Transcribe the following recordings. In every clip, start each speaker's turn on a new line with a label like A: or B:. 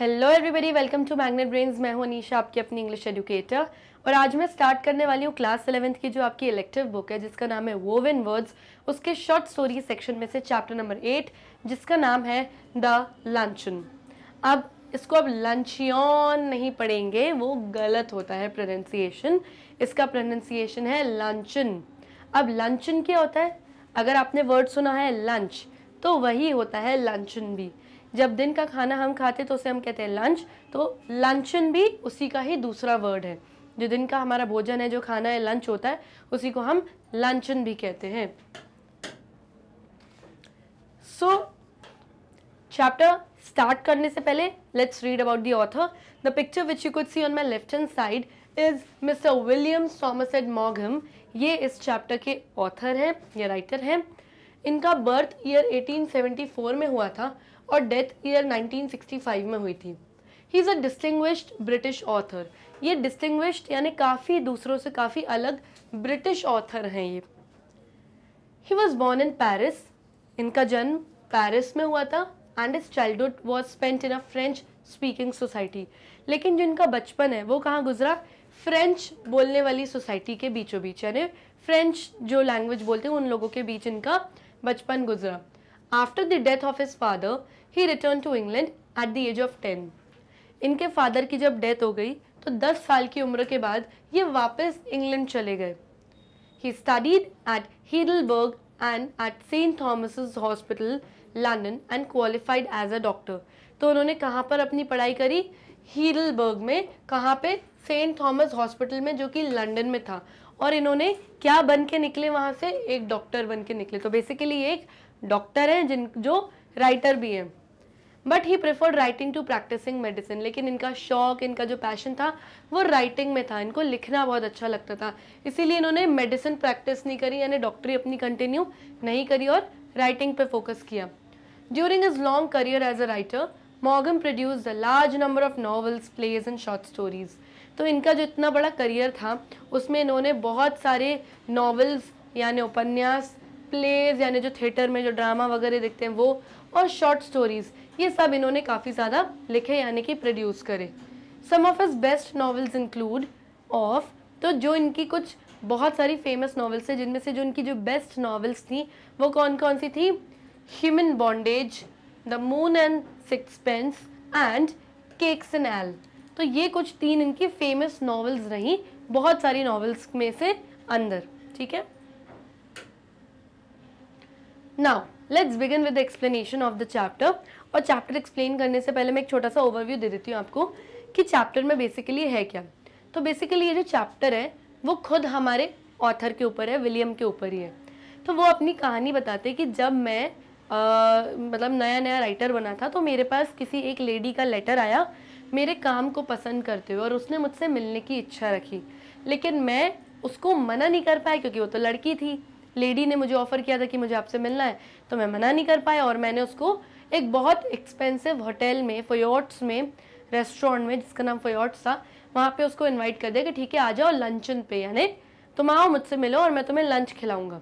A: Hello everybody welcome to magnet brains मैं हूं अनीशा आपकी अपनी इंग्लिश एजुकेटर और आज मैं स्टार्ट करने वाली हूं क्लास इलेवेंथ की जो आपकी इलेक्टिव बुक है जिसका नाम है वोवेन वर्ड्स उसके शॉर्ट स्टोरी सेक्शन में से चैप्टर नंबर एट जिसका नाम है द लंचन अब इसको अब लंचियन नहीं पढ़ेंगे वो गलत होता है प्रोनंसिएशन इसका प्रोनंसिएशन है लंचन अब लंचन क्या होता है अगर आपने वर्ड सुना है लंच तो वही होता है लंचन भी जब दिन का खाना हम खाते तो उसे हम कहते हैं लंच तो लंचन भी उसी का ही दूसरा वर्ड है जो दिन का हमारा भोजन है जो खाना है लंच होता है उसी को हम लंचन भी कहते हैं सो चैप्टर स्टार्ट करने से पहले let's read about the author the picture which you could see on my left hand side is mister William ed मॉगम ये इस चैप्टर के ऑथर हैं या राइटर हैं इनका बर्थ ईयर 1874 में हुआ था और डेथ ईयर 1965 में हुई थी he is a distinguished British author ये डिस्टिंग्विश्ड यानी काफ़ी दूसरों से काफ़ी अलग ब्रिटिश ऑथर हैं ये he was born in Paris इनका जन्म पैरिस में हुआ था and his childhood was spent in a French speaking society लेकिन जो इनका बचपन है वो कहाँ गुजरा फ्रेंच बोलने वाली सोसाइटी के बीचों बीच यानी फ्रेंच जो लैंग्वेज बोलते हैं उन लोगों के बीच इनका बचपन गुजरा after the death of his father he return to England at the age of ten इनके फादर की जब डेथ हो गई तो 10 साल की उम्र के बाद ये वापस इंग्लैंड चले गए he studied at Heidelberg and at Saint Thomas hospital London and qualified as a doctor तो उन्होंने कहाँ पर अपनी पढ़ाई करी हीडलबर्ग में कहाँ पे सेंट थॉमस हॉस्पिटल में जो कि लंदन में था और इन्होंने क्या बन के निकले वहाँ से एक डॉक्टर बन के निकले तो बेसिकली एक डॉक्टर हैं जिन जो राइटर भी हैं but he prefer writing to practising medicine लेकिन इनका शौक इनका जो पैशन था वो राइटिंग में था इनको लिखना बहुत अच्छा लगता था इसीलिए इन्होंने मेडिसिन प्रैक्टिस नहीं करी यानी डॉक्टरी अपनी कंटिन्यू नहीं करी और राइटिंग पे फोकस किया during his long career as a writer मॉगम produce the large number of novels plays and short stories तो इनका जो इतना बड़ा करियर था उसमें इन्होंने बहुत सारे नॉवेल्स यानी उपन्यास प्लेज यानी जो थिएटर में जो ड्रामा वगैरह देखते हैं वो और शॉर्ट स्टोरीज़ ये सब इन्होंने काफ़ी ज़्यादा लिखे यानी कि प्रोड्यूस करे some of his best novels include of तो जो इनकी कुछ बहुत सारी फेमस नॉवेल्स है जिनमें से जो इनकी जो बेस्ट नॉवेल्स थी वो कौन कौन सी थी human bondage the moon and sixpence and cakes in ale तो ये कुछ तीन इनकी फेमस नॉवेल्स रही बहुत सारी नॉवेल्स में से अंदर ठीक है now let's begin with explanation of the chapter और चैप्टर एक्सप्लेन करने से पहले मैं एक छोटा सा ओवरव्यू दे देती हूँ आपको कि चैप्टर में बेसिकली है क्या तो बेसिकली ये जो चैप्टर है वो खुद हमारे ऑथर के ऊपर है विलियम के ऊपर ही है तो वो अपनी कहानी बताते कि जब मैं आ, मतलब नया नया राइटर बना था तो मेरे पास किसी एक लेडी का लेटर आया मेरे काम को पसंद करते हुए और उसने मुझसे मिलने की इच्छा रखी लेकिन मैं उसको मना नहीं कर पाया क्योंकि वो तो लड़की थी लेडी ने मुझे ऑफ़र किया था कि मुझे आपसे मिलना है तो मैं मना नहीं कर पाया और मैंने उसको एक बहुत एक्सपेंसिव होटल में फयोट्स में रेस्टोरेंट में जिसका नाम फयोट्स था वहाँ पे उसको इनवाइट कर दिया कि ठीक है आ जाओ लंचन पे यानी तुम आओ मुझसे मिलो और मैं तुम्हें लंच खिलाऊंगा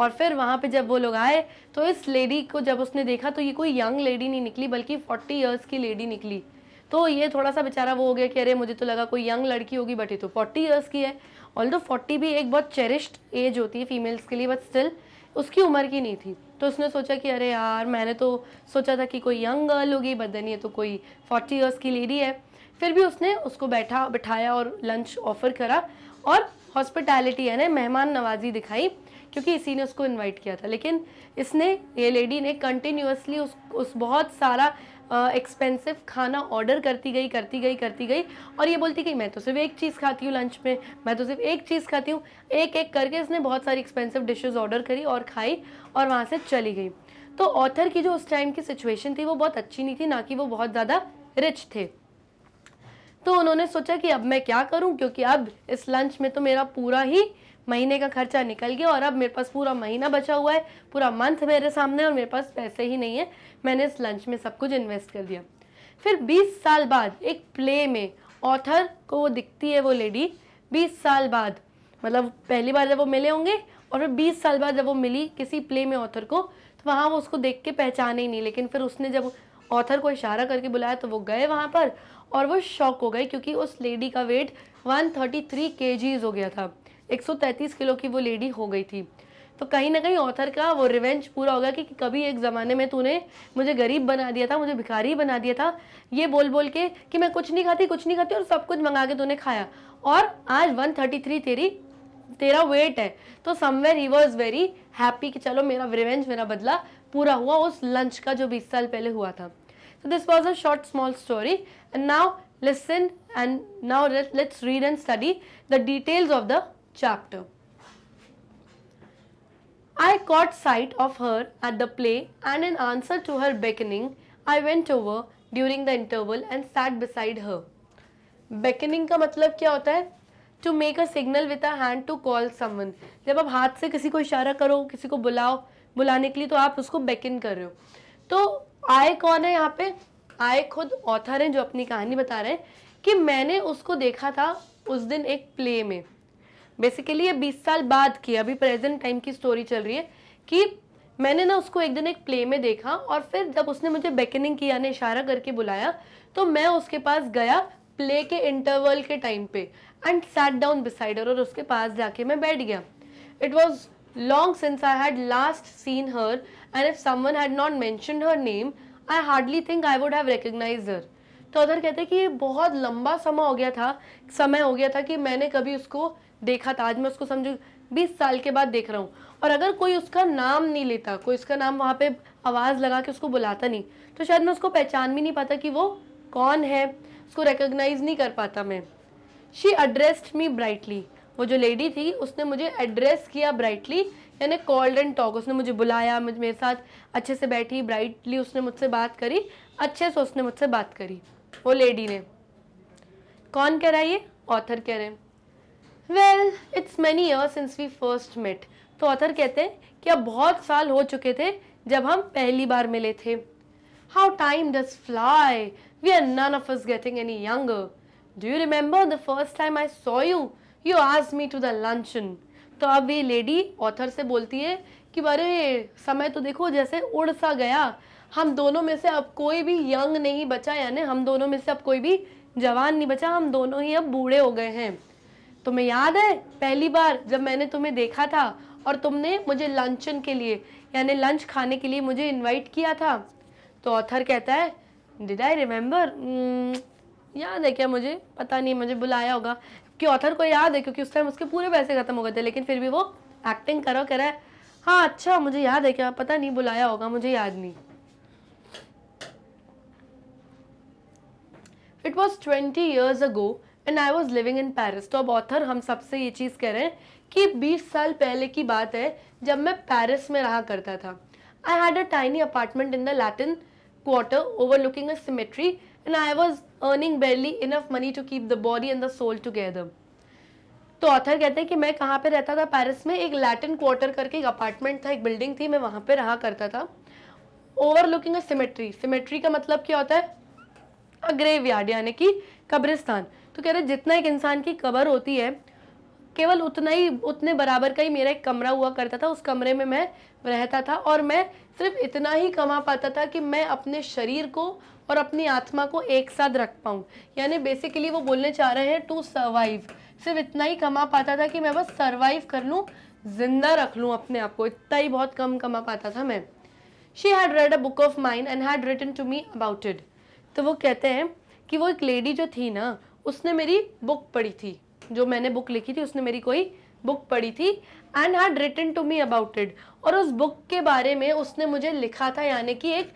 A: और फिर वहाँ पे जब वो लोग आए तो इस लेडी को जब उसने देखा तो ये कोई यंग लेडी नहीं निकली बल्कि फोर्टी ईयर्स की लेडी निकली तो ये थोड़ा सा बेचारा वो हो गया कि अरे मुझे तो लगा कोई यंग लड़की होगी बट ये तो फोर्टी ईयर्स की है ऑल दो फोर्टी भी एक बहुत चेरिश्ड एज होती है फीमेल्स के लिए बट स्टिल उसकी उम्र की नहीं थी तो उसने सोचा कि अरे यार मैंने तो सोचा था कि कोई यंग गर्ल होगी बदन ये तो कोई फोर्टी ईयर्स की लेडी है फिर भी उसने उसको बैठा बिठाया और लंच ऑफर करा और हॉस्पिटैलिटी यानी मेहमान नवाजी दिखाई क्योंकि इसी ने उसको इनवाइट किया था लेकिन इसने ये लेडी ने कंटिन्यूसली उस उस बहुत सारा एक्सपेंसिव खाना ऑर्डर करती गई करती गई करती गई और ये बोलती गई मैं तो सिर्फ एक चीज़ खाती हूँ लंच में मैं तो सिर्फ एक चीज़ खाती हूँ एक एक करके इसने बहुत सारी एक्सपेंसिव डिशेज़ ऑर्डर करी और खाई और वहाँ से चली गई तो ऑथर की जो उस टाइम की सिचुएशन थी वो बहुत अच्छी नहीं थी ना कि वो बहुत ज़्यादा रिच थे तो उन्होंने सोचा कि अब मैं क्या करूं क्योंकि अब इस लंच में तो मेरा पूरा ही महीने का खर्चा निकल गया और अब मेरे पास पूरा महीना बचा हुआ है पूरा मंथ मेरे सामने और मेरे पास पैसे ही नहीं है मैंने इस लंच में सब कुछ इन्वेस्ट कर दिया फिर बीस साल बाद एक प्ले में ऑथर को वो दिखती है वो लेडी बीस साल बाद मतलब पहली बार जब वो मिले होंगे और फिर बीस साल बाद जब वो मिली किसी प्ले में ऑथर को तो वहाँ वो उसको देख के पहचाने ही नहीं लेकिन फिर उसने जब ऑथर को इशारा करके बुलाया तो वो गए वहाँ पर और वो शॉक हो गए क्योंकि उस लेडी का वेट 133 थर्टी हो गया था 133 किलो की वो लेडी हो गई थी तो कहीं ना कहीं ऑथर का वो रिवेंज पूरा होगा कि, कि कभी एक ज़माने में तूने मुझे गरीब बना दिया था मुझे भिखारी बना दिया था ये बोल बोल के कि मैं कुछ नहीं खाती कुछ नहीं खाती और सब कुछ मंगा के तूने खाया और आज 133 तेरी तेरा वेट है तो somewhere he was very happy कि चलो मेरा रिवेंज मेरा बदला पूरा हुआ उस लंच का जो बीस साल पहले हुआ था so this was a short small story and now listen and now let's read and study the details of the chapter. I caught sight of her at the play and in answer to her beckoning, I went over during the interval and sat beside her. Beckoning का मतलब क्या होता है to make a signal with a hand to call someone जब आप हाथ से किसी को इशारा करो किसी को बुलाओ बुलाने के लिए तो आप उसको बेकिन कर रहे हो तो आय कौन है यहाँ पे आय खुद ऑथर हैं जो अपनी कहानी बता रहे हैं कि मैंने उसको देखा था उस दिन एक प्ले में बेसिकली ये 20 साल बाद की अभी प्रेजेंट टाइम की स्टोरी चल रही है कि मैंने ना उसको एक दिन एक प्ले में देखा और फिर जब उसने मुझे बेकनिंग किया ने इशारा करके बुलाया तो मैं उसके पास गया प्ले के इंटरवल के टाइम पे एंड सैट डाउन बिसाइडर और उसके पास जाके मैं बैठ गया it was long since I had last seen her and if someone had not mentioned her name I hardly think I would have recognized her तो अदर कहते हैं कि ये बहुत लंबा समय हो गया था समय हो गया था कि मैंने कभी उसको देखा था आज मैं उसको समझू बीस साल के बाद देख रहा हूँ और अगर कोई उसका नाम नहीं लेता कोई उसका नाम वहाँ पे आवाज़ लगा के उसको बुलाता नहीं तो शायद मैं उसको पहचान भी नहीं पाता कि वो कौन है उसको रिकोगनाइज नहीं कर पाता मैं शी एड्रेस्ड मी ब्राइटली वो जो लेडी थी उसने मुझे एड्रेस किया ब्राइटली यानी कॉल्ड एंड टॉक उसने मुझे बुलाया मुझे मेरे साथ अच्छे से बैठी ब्राइटली उसने मुझसे बात करी अच्छे से उसने मुझसे बात करी वो लेडी ने कौन कह रहा है ये ऑथर कह रहे हैं well it's many year since we first met तो ऑथर कहते हैं कि अब बहुत साल हो चुके थे जब हम पहली बार मिले थे how time does fly we are none of us getting any young do you remember the first time I saw you you आज मी टू द लंचन तो अब ये लेडी ऑथर से बोलती है कि अरे समय तो देखो जैसे उड़ सा गया हम दोनों में से अब कोई भी यंग नहीं बचा यानी हम दोनों में से अब कोई भी जवान नहीं बचा हम दोनों ही अब बूढ़े हो गए हैं तुम्हें याद है पहली बार जब मैंने तुम्हें देखा था और तुमने मुझे लंचन के लिए यानी लंच खाने के लिए मुझे इनवाइट किया था तो ऑथर कहता है डिड आई रिमेंबर याद है क्या मुझे पता नहीं मुझे बुलाया होगा कि ऑथर को याद है क्योंकि उस टाइम उसके पूरे पैसे ख़त्म हो गए थे लेकिन फिर भी वो एक्टिंग करो कह रहा है हाँ अच्छा मुझे याद है क्या पता नहीं बुलाया होगा मुझे याद नहीं it was twenty years ago and I was living in Paris तो अब ऑथर हम सबसे ये चीज़ कह रहे हैं कि 20 साल पहले की बात है जब मैं पैरिस में रहा करता था I had a tiny apartment in the Latin Quarter overlooking a cemetery and I was earning barely enough money to keep the body and the soul together तो ऑथर कहते हैं कि मैं कहाँ पे रहता था पैरिस में एक लैटिन क्वार्टर करके एक अपार्टमेंट था एक बिल्डिंग थी मैं वहाँ पे रहा करता था overlooking a cemetery cemetery का मतलब क्या होता है अ ग्रेव यार्ड यानी कि कब्रिस्तान तो कह रहे जितना एक इंसान की कबर होती है केवल उतना ही उतने बराबर का ही मेरा एक कमरा हुआ करता था उस कमरे में मैं रहता था और मैं सिर्फ इतना ही कमा पाता था कि मैं अपने शरीर को और अपनी आत्मा को एक साथ रख पाऊँ यानी बेसिकली वो बोलने चाह रहे हैं टू सर्वाइव सिर्फ इतना ही कमा पाता था कि मैं बस सर्वाइव कर लूँ जिंदा रख लूँ अपने आप को इतना ही बहुत कम कमा पाता था मैं she had read a book of mind and had written to me about it तो वो कहते हैं कि वो एक लेडी जो थी ना उसने मेरी बुक पढ़ी थी जो मैंने बुक लिखी थी उसने मेरी कोई बुक पढ़ी थी and had written to me about it और उस बुक के बारे में उसने मुझे लिखा था यानी कि एक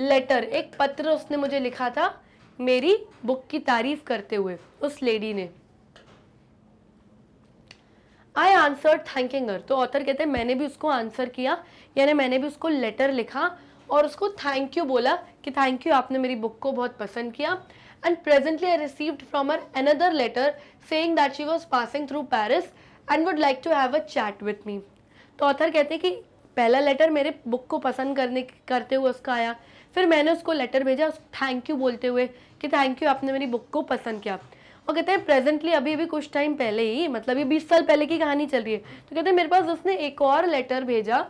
A: लेटर एक पत्र उसने मुझे लिखा था मेरी बुक की तारीफ करते हुए उस लेडी ने आई आंसर थैंकिंग हर तो ऑथर कहते हैं मैंने भी उसको आंसर किया यानी मैंने भी उसको लेटर लिखा और उसको थैंक यू बोला कि थैंक यू आपने मेरी बुक को बहुत पसंद किया and presently I received from her another letter saying that she was passing through Paris and would like to have a chat with me. तो ऑथर कहते हैं कि पहला लेटर मेरे बुक को पसंद करने करते हुए उसका आया फिर मैंने उसको लेटर भेजा उस थैंक यू बोलते हुए कि थैंक यू आपने मेरी बुक को पसंद किया और कहते हैं प्रेजेंटली अभी अभी कुछ टाइम पहले ही मतलब ये बीस साल पहले की कहानी चल रही है तो कहते हैं मेरे पास उसने एक और लेटर भेजा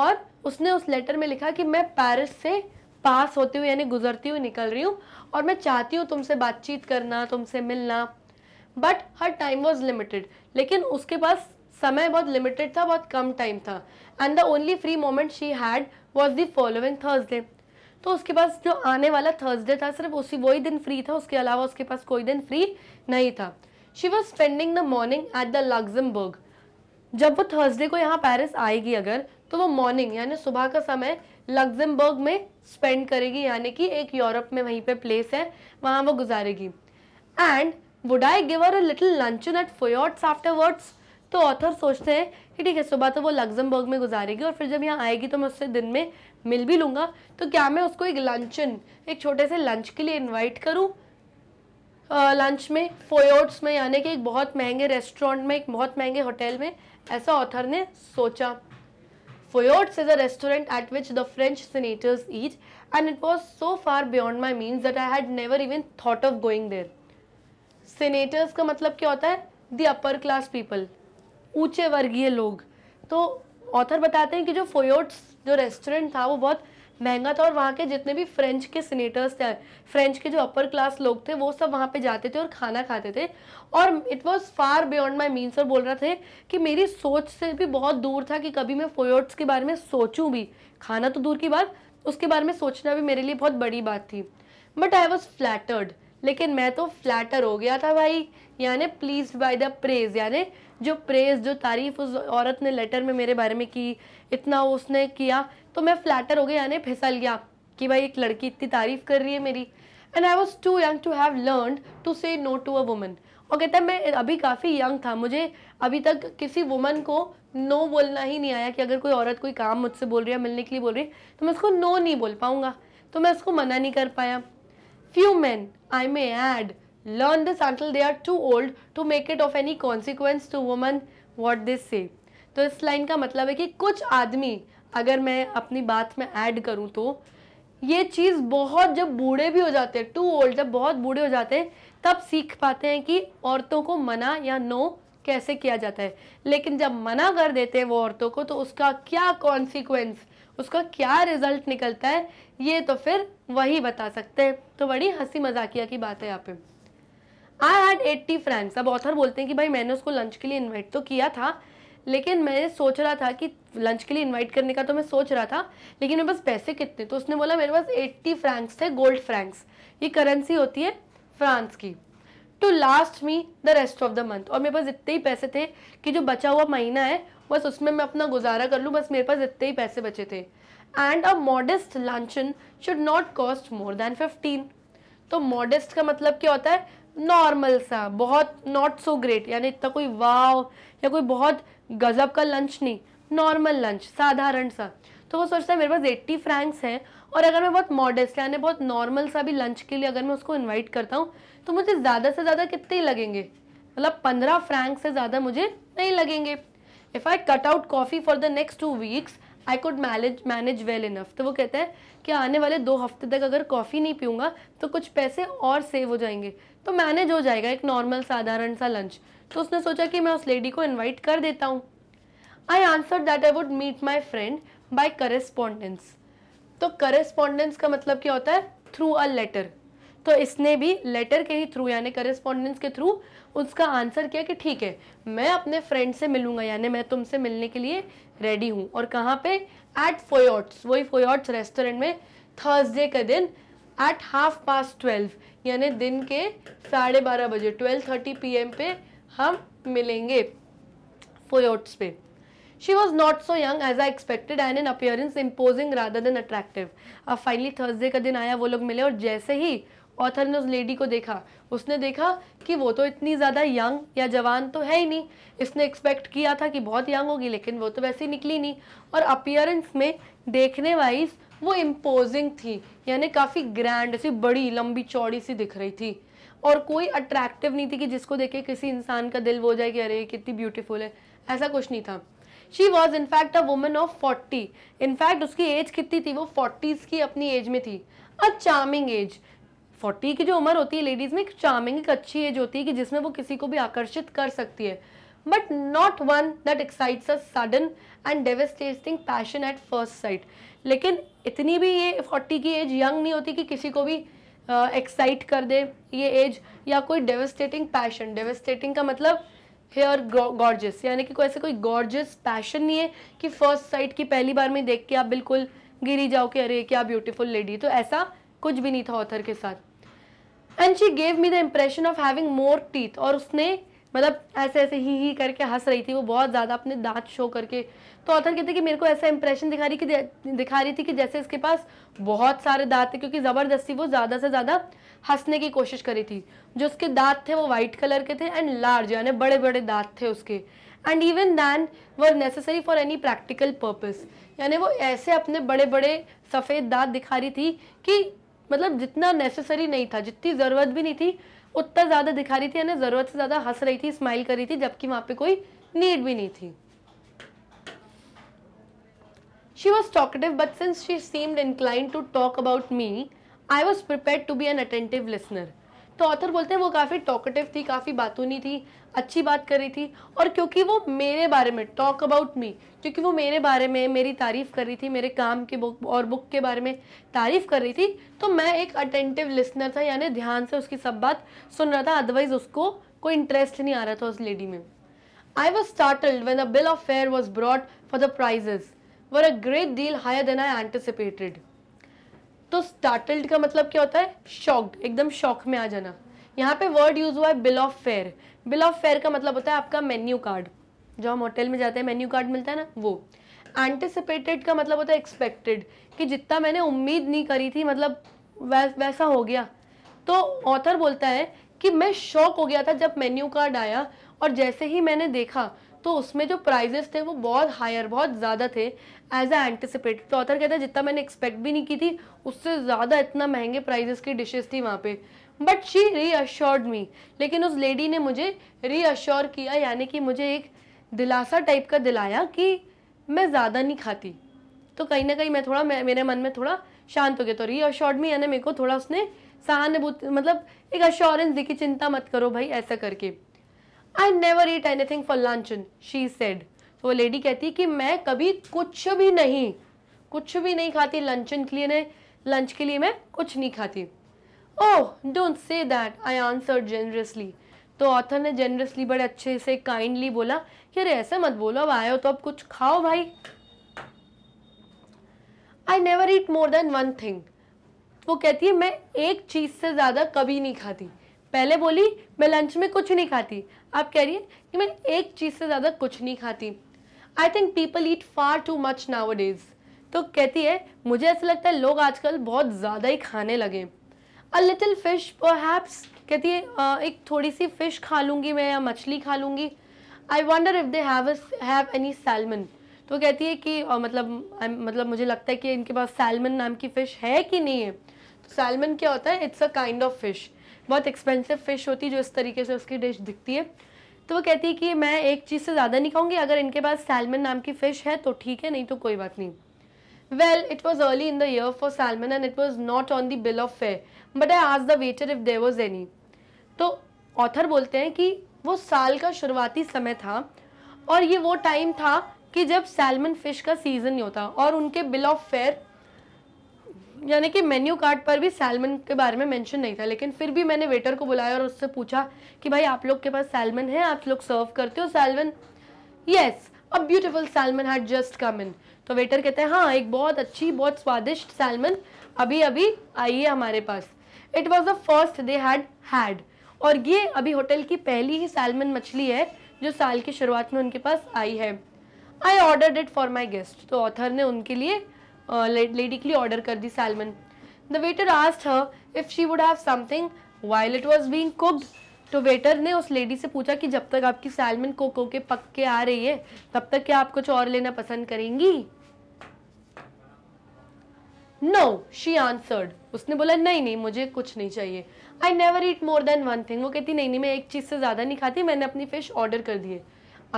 A: और उसने उस लेटर में लिखा कि मैं पेरिस से पास होते हुए यानी गुजरती हुई निकल रही हूँ और मैं चाहती हूँ तुमसे बातचीत करना तुमसे मिलना but her time was limited लेकिन उसके पास समय बहुत लिमिटेड था बहुत कम टाइम था and the only free moment she had was the following Thursday तो उसके पास जो आने वाला थर्सडे था सिर्फ उसी वही दिन फ्री था उसके अलावा उसके पास कोई दिन फ्री नहीं था she was spending the morning at the Luxembourg जब वो थर्सडे को यहाँ पेरिस आएगी अगर तो वो मॉर्निंग यानी सुबह का समय लग्जमबर्ग में स्पेंड करेगी यानी कि एक यूरोप में वहीं पे प्लेस है वहाँ वो गुजारेगी and would I give her a little luncheon at afterwards तो ऑथर सोचते हैं कि ठीक है सुबह तो वो लग्जमबर्ग में गुजारेगी और फिर जब यहाँ आएगी तो मैं उससे दिन में मिल भी लूँगा तो क्या मैं उसको एक लंचन एक छोटे से लंच के लिए इन्वाइट करूँ लंच में फोयोट्स में यानी कि एक बहुत महंगे रेस्टोरेंट में एक बहुत महंगे होटल में ऐसा ऑथर ने सोचा Foyots is a restaurant at which the French senators eat and it was so far beyond my means that I had never even thought of going there. Senators का मतलब क्या होता है The upper class people, ऊंचे वर्गीय लोग तो author बताते हैं कि जो फोयोट्स जो रेस्टोरेंट था वो बहुत महंगा था और वहाँ के जितने भी फ्रेंच के सीनेटर्स थे फ्रेंच के जो अपर क्लास लोग थे वो सब वहाँ पे जाते थे और खाना खाते थे और it was far beyond my means और बोल रहा थे कि मेरी सोच से भी बहुत दूर था कि कभी मैं फोयोट्स के बारे में सोचूँ भी खाना तो दूर की बात उसके बारे में सोचना भी मेरे लिए बहुत बड़ी बात थी बट आई वॉज फ्लैटर्ड लेकिन मैं तो फ्लैटर हो गया था भाई यानी प्लीज बाय द प्रेज यानी जो प्रेज जो तारीफ उस औरत ने लेटर में मेरे बारे में की इतना उसने किया तो मैं फ्लैटर हो गया यानी फिसल गया कि भाई एक लड़की इतनी तारीफ कर रही है मेरी and I was too young to have learn to say no to a woman और कहता है मैं अभी काफ़ी यंग था मुझे अभी तक किसी वुमन को नो no बोलना ही नहीं आया कि अगर कोई औरत कोई काम मुझसे बोल रही है मिलने के लिए बोल रही है तो मैं उसको नो no नहीं बोल पाऊँगा तो मैं उसको मना नहीं कर पाया Few men, I may add, learn this until they are too old to make it of any consequence to women what they say. तो इस लाइन का मतलब है कि कुछ आदमी अगर मैं अपनी बात में ऐड करूं तो ये चीज़ बहुत जब बूढ़े भी हो जाते हैं टू ओल्ड जब बहुत बूढ़े हो जाते हैं तब सीख पाते हैं कि औरतों को मना या नो कैसे किया जाता है लेकिन जब मना कर देते हैं वो औरतों को तो उसका क्या कॉन्सिक्वेंस उसका क्या रिजल्ट निकलता है ये तो फिर वही बता सकते हैं तो बड़ी हंसी मजाकिया की बात है यहाँ पे आई हैड एट्टी फ्रेंड्स अब ऑथर बोलते हैं कि भाई मैंने उसको लंच के लिए इन्वाइट तो किया था लेकिन मैं सोच रहा था कि लंच के लिए इनवाइट करने का तो मैं सोच रहा था लेकिन मेरे पास पैसे कितने तो उसने बोला मेरे पास एट्टी फ्रैंक्स थे गोल्ड फ्रैंक्स ये करेंसी होती है फ्रांस की to last me the rest of the month और मेरे पास इतने ही पैसे थे कि जो बचा हुआ महीना है बस उसमें मैं अपना गुजारा कर लूँ बस मेरे पास इतने ही पैसे बचे थे and a modest luncheon should not cost more than fifteen तो मॉडेस्ट का मतलब क्या होता है नॉर्मल सा बहुत नॉट सो ग्रेट यानी इतना कोई वाव या कोई बहुत गजब का लंच नहीं नॉर्मल लंच साधारण सा तो वो सोचता है मेरे पास एट्टी फ्रैंक्स हैं और अगर मैं बहुत मॉडेस्ट यानी बहुत नॉर्मल सा भी लंच के लिए अगर मैं उसको इन्वाइट करता हूँ तो मुझे ज़्यादा से ज़्यादा कितने लगेंगे मतलब पंद्रह फ्रैंक से ज़्यादा मुझे नहीं लगेंगे if I cut out coffee for the next two weeks I could manage manage well enough तो वो कहता है कि आने वाले दो हफ्ते तक अगर कॉफ़ी नहीं पीऊँगा तो कुछ पैसे और सेव हो जाएंगे तो मैनेज हो जाएगा एक नॉर्मल साधारण सा लंच तो उसने सोचा कि मैं उस लेडी को इन्वाइट कर देता हूँ I answer that I would meet my friend by correspondence तो करेस्पॉन्डेंस का मतलब क्या होता है थ्रू अ लेटर तो इसने भी लेटर के ही थ्रू यानी करेस्पॉन्डेंस के थ्रू उसका आंसर किया कि ठीक है मैं अपने फ्रेंड से मिलूंगा यानी मैं तुमसे मिलने के लिए रेडी हूँ और कहाँ पे एट फोयोट्स वही फोयोट्स रेस्टोरेंट में थर्सडे का दिन एट हाफ पास ट्वेल्व यानी दिन के साढ़े बारह बजे ट्वेल्व थर्टी पी एम पे हम मिलेंगे फोयोट्स पे she was not so young as I expected and an appearance imposing rather than attractive अब फाइनली थर्सडे का दिन आया वो लोग मिले और जैसे ही ऑथर ने उस लेडी को देखा उसने देखा कि वो तो इतनी ज़्यादा यंग या जवान तो है ही नहीं इसने एक्सपेक्ट किया था कि बहुत यंग होगी लेकिन वो तो वैसे ही निकली नहीं और अपियरेंस में देखने वाइज वो इम्पोजिंग थी यानी काफ़ी ग्रैंड सी बड़ी लंबी चौड़ी सी दिख रही थी और कोई अट्रैक्टिव नहीं थी कि जिसको देखे किसी इंसान का दिल वो जाए कि अरे कितनी ब्यूटीफुल है ऐसा कुछ नहीं था she was in fact a woman of forty in fact उसकी एज कितनी थी वो फोर्टीज़ की अपनी एज में थी अ चार्मिंग एज फोर्टी की जो उम्र होती है लेडीज़ में एक चार्मिंग एक अच्छी एज होती है कि जिसमें वो किसी को भी आकर्षित कर सकती है but not one that excites a sudden and devastating passion at first sight लेकिन इतनी भी ये फोर्टी की एज यंग नहीं होती कि किसी को भी एक्साइट uh, कर दे ये एज या कोई डेवेस्टेटिंग पैशन डेवेस्टेटिंग का मतलब हेयर गॉर्जिस यानी कि कोई ऐसे कोई गॉर्जस पैशन नहीं है कि फर्स्ट साइट की पहली बार में देख के आप बिल्कुल गिरी जाओ कि अरे क्या ब्यूटीफुल लेडी तो ऐसा कुछ भी नहीं था ऑथर के साथ and she gave me the impression of having more teeth और उसने मतलब ऐसे ऐसे ही ही करके हंस रही थी वो बहुत ज़्यादा अपने दांत शो करके तो ऑथर कहते कि मेरे को ऐसा इंप्रेशन दिखा रही कि दिखा रही थी कि जैसे इसके पास बहुत सारे दांत थे क्योंकि ज़बरदस्ती वो ज़्यादा से ज़्यादा हंसने की कोशिश करी थी जो उसके दांत थे वो वाइट कलर के थे एंड लार्ज यानी बड़े बड़े दांत थे उसके and even than were necessary for any practical purpose यानी वो ऐसे अपने बड़े बड़े सफ़ेद दांत दिखा रही थी कि मतलब जितना नेसेसरी नहीं था जितनी ज़रूरत भी नहीं थी उतना ज़्यादा दिखा रही थी यानी ज़रूरत से ज़्यादा हंस रही थी स्माइल कर रही थी जबकि वहाँ पे कोई नीड भी नहीं थी she was talkative but since she seemed incline to talk about me I was prepare to be an attentive listener तो ऑथर बोलते हैं वो काफ़ी टॉकटिव थी काफ़ी बातूनी थी अच्छी बात कर रही थी और क्योंकि वो मेरे बारे में टॉक अबाउट मी क्योंकि वो मेरे बारे में मेरी तारीफ़ कर रही थी मेरे काम के बुक और बुक के बारे में तारीफ़ कर रही थी तो मैं एक अटेंटिव लिसनर था यानी ध्यान से उसकी सब बात सुन रहा था अदरवाइज़ उसको कोई इंटरेस्ट नहीं आ रहा था उस लेडी में I was startled when the bill of fare was brought for the prices were a great deal higher than I anticipated तो स्टार्टल्ड का मतलब क्या होता है शॉक्ड एकदम शॉक में आ जाना यहाँ पे वर्ड यूज हुआ है bill of fare bill of fare का मतलब होता है आपका मेन्यू कार्ड जो हम होटल में जाते हैं मेन्यू कार्ड मिलता है ना वो एंटिसिपेटेड का मतलब होता है एक्सपेक्टेड कि जितना मैंने उम्मीद नहीं करी थी मतलब वै, वैसा हो गया तो ऑथर बोलता है कि मैं शॉक हो गया था जब मेन्यू कार्ड आया और जैसे ही मैंने देखा तो उसमें जो प्राइजेस थे वो बहुत हायर बहुत ज़्यादा थे एज ए एंटिसिपेटेड तो ऑथर कहता है जितना मैंने एक्सपेक्ट भी नहीं की थी उससे ज़्यादा इतना महंगे प्राइजेस की डिशेस थी वहाँ पे बट शी रीअश्योर्ड मी लेकिन उस लेडी ने मुझे रीअश्योर किया यानी कि मुझे एक दिलासा टाइप का दिलाया कि मैं ज़्यादा नहीं खाती तो कहीं ना कहीं मैं थोड़ा मैं, मेरे मन में थोड़ा शांत हो गया तो रीअश्योर्ड मी यानी मेरे को थोड़ा उसने सहानुभूति मतलब एक अश्योरेंस दी कि चिंता मत करो भाई ऐसा करके I never eat anything for luncheon she said तो वो लेडी कहती है कि मैं कभी कुछ भी नहीं कुछ भी नहीं खाती लंचन के लिए लंच के लिए मैं कुछ नहीं खाती oh don't say that I answer generously तो ऑथर ने जेनरसली बड़े अच्छे से काइंडली बोला कि अरे ऐसा मत बोलो अब आए हो तो अब कुछ खाओ भाई I never eat more than one thing वो कहती है मैं एक चीज़ से ज़्यादा कभी नहीं खाती पहले बोली मैं लंच में कुछ नहीं खाती आप कह रही है कि मैं एक चीज़ से ज़्यादा कुछ नहीं खाती I think people eat far too much nowadays तो कहती है मुझे ऐसा लगता है लोग आजकल बहुत ज़्यादा ही खाने लगे अ लिटिल फिश हैप्स कहती है uh, एक थोड़ी सी फ़िश खा लूँगी मैं या मछली खा लूँगी I wonder if they have have any salmon तो कहती है कि uh, मतलब मतलब मुझे लगता है कि इनके पास सैलमन नाम की फ़िश है कि नहीं है तो सैलमन क्या होता है it's a kind of fish बहुत एक्सपेंसिव फ़िश होती है जो इस तरीके से उसकी डिश दिखती है तो वो कहती है कि मैं एक चीज़ से ज़्यादा नहीं खाऊंगी अगर इनके पास सैलमन नाम की फ़िश है तो ठीक है नहीं तो कोई बात नहीं well it was early in the year for salmon and it was not on the bill of fare but I आज the waiter if there was any तो ऑथर बोलते हैं कि वो साल का शुरुआती समय था और ये वो टाइम था कि जब सैलमन फिश का सीज़न नहीं होता और उनके बिल ऑफ फेयर यानी कि मेन्यू कार्ड पर भी सैलमन के बारे में मेंशन नहीं था लेकिन फिर भी मैंने वेटर को बुलाया और उससे पूछा कि भाई आप लोग के पास सैलमन है आप लोग सर्व करते हो salmon yes a beautiful salmon had just come in तो वेटर कहते हैं हाँ एक बहुत अच्छी बहुत स्वादिष्ट सैलमन अभी अभी आई है हमारे पास it was the first they had had और ये अभी होटल की पहली ही सैलमन मछली है जो साल की शुरुआत में उनके पास आई है I order it for my guest तो ऑथर ने उनके लिए laidically ऑर्डर कर दी salmon the waiter asked her if she would have something while it was being cooked. तो वेटर ने उस लेडी से पूछा कि जब तक आपकी सैलमन कोको के पक के आ रही है तब तक क्या आप कुछ और लेना पसंद करेंगी नो शी आंसर्ड उसने बोला नहीं नहीं मुझे कुछ नहीं चाहिए I never eat more than one thing वो कहती नहीं नहीं मैं एक चीज़ से ज़्यादा नहीं खाती मैंने अपनी फ़िश ऑर्डर कर दी है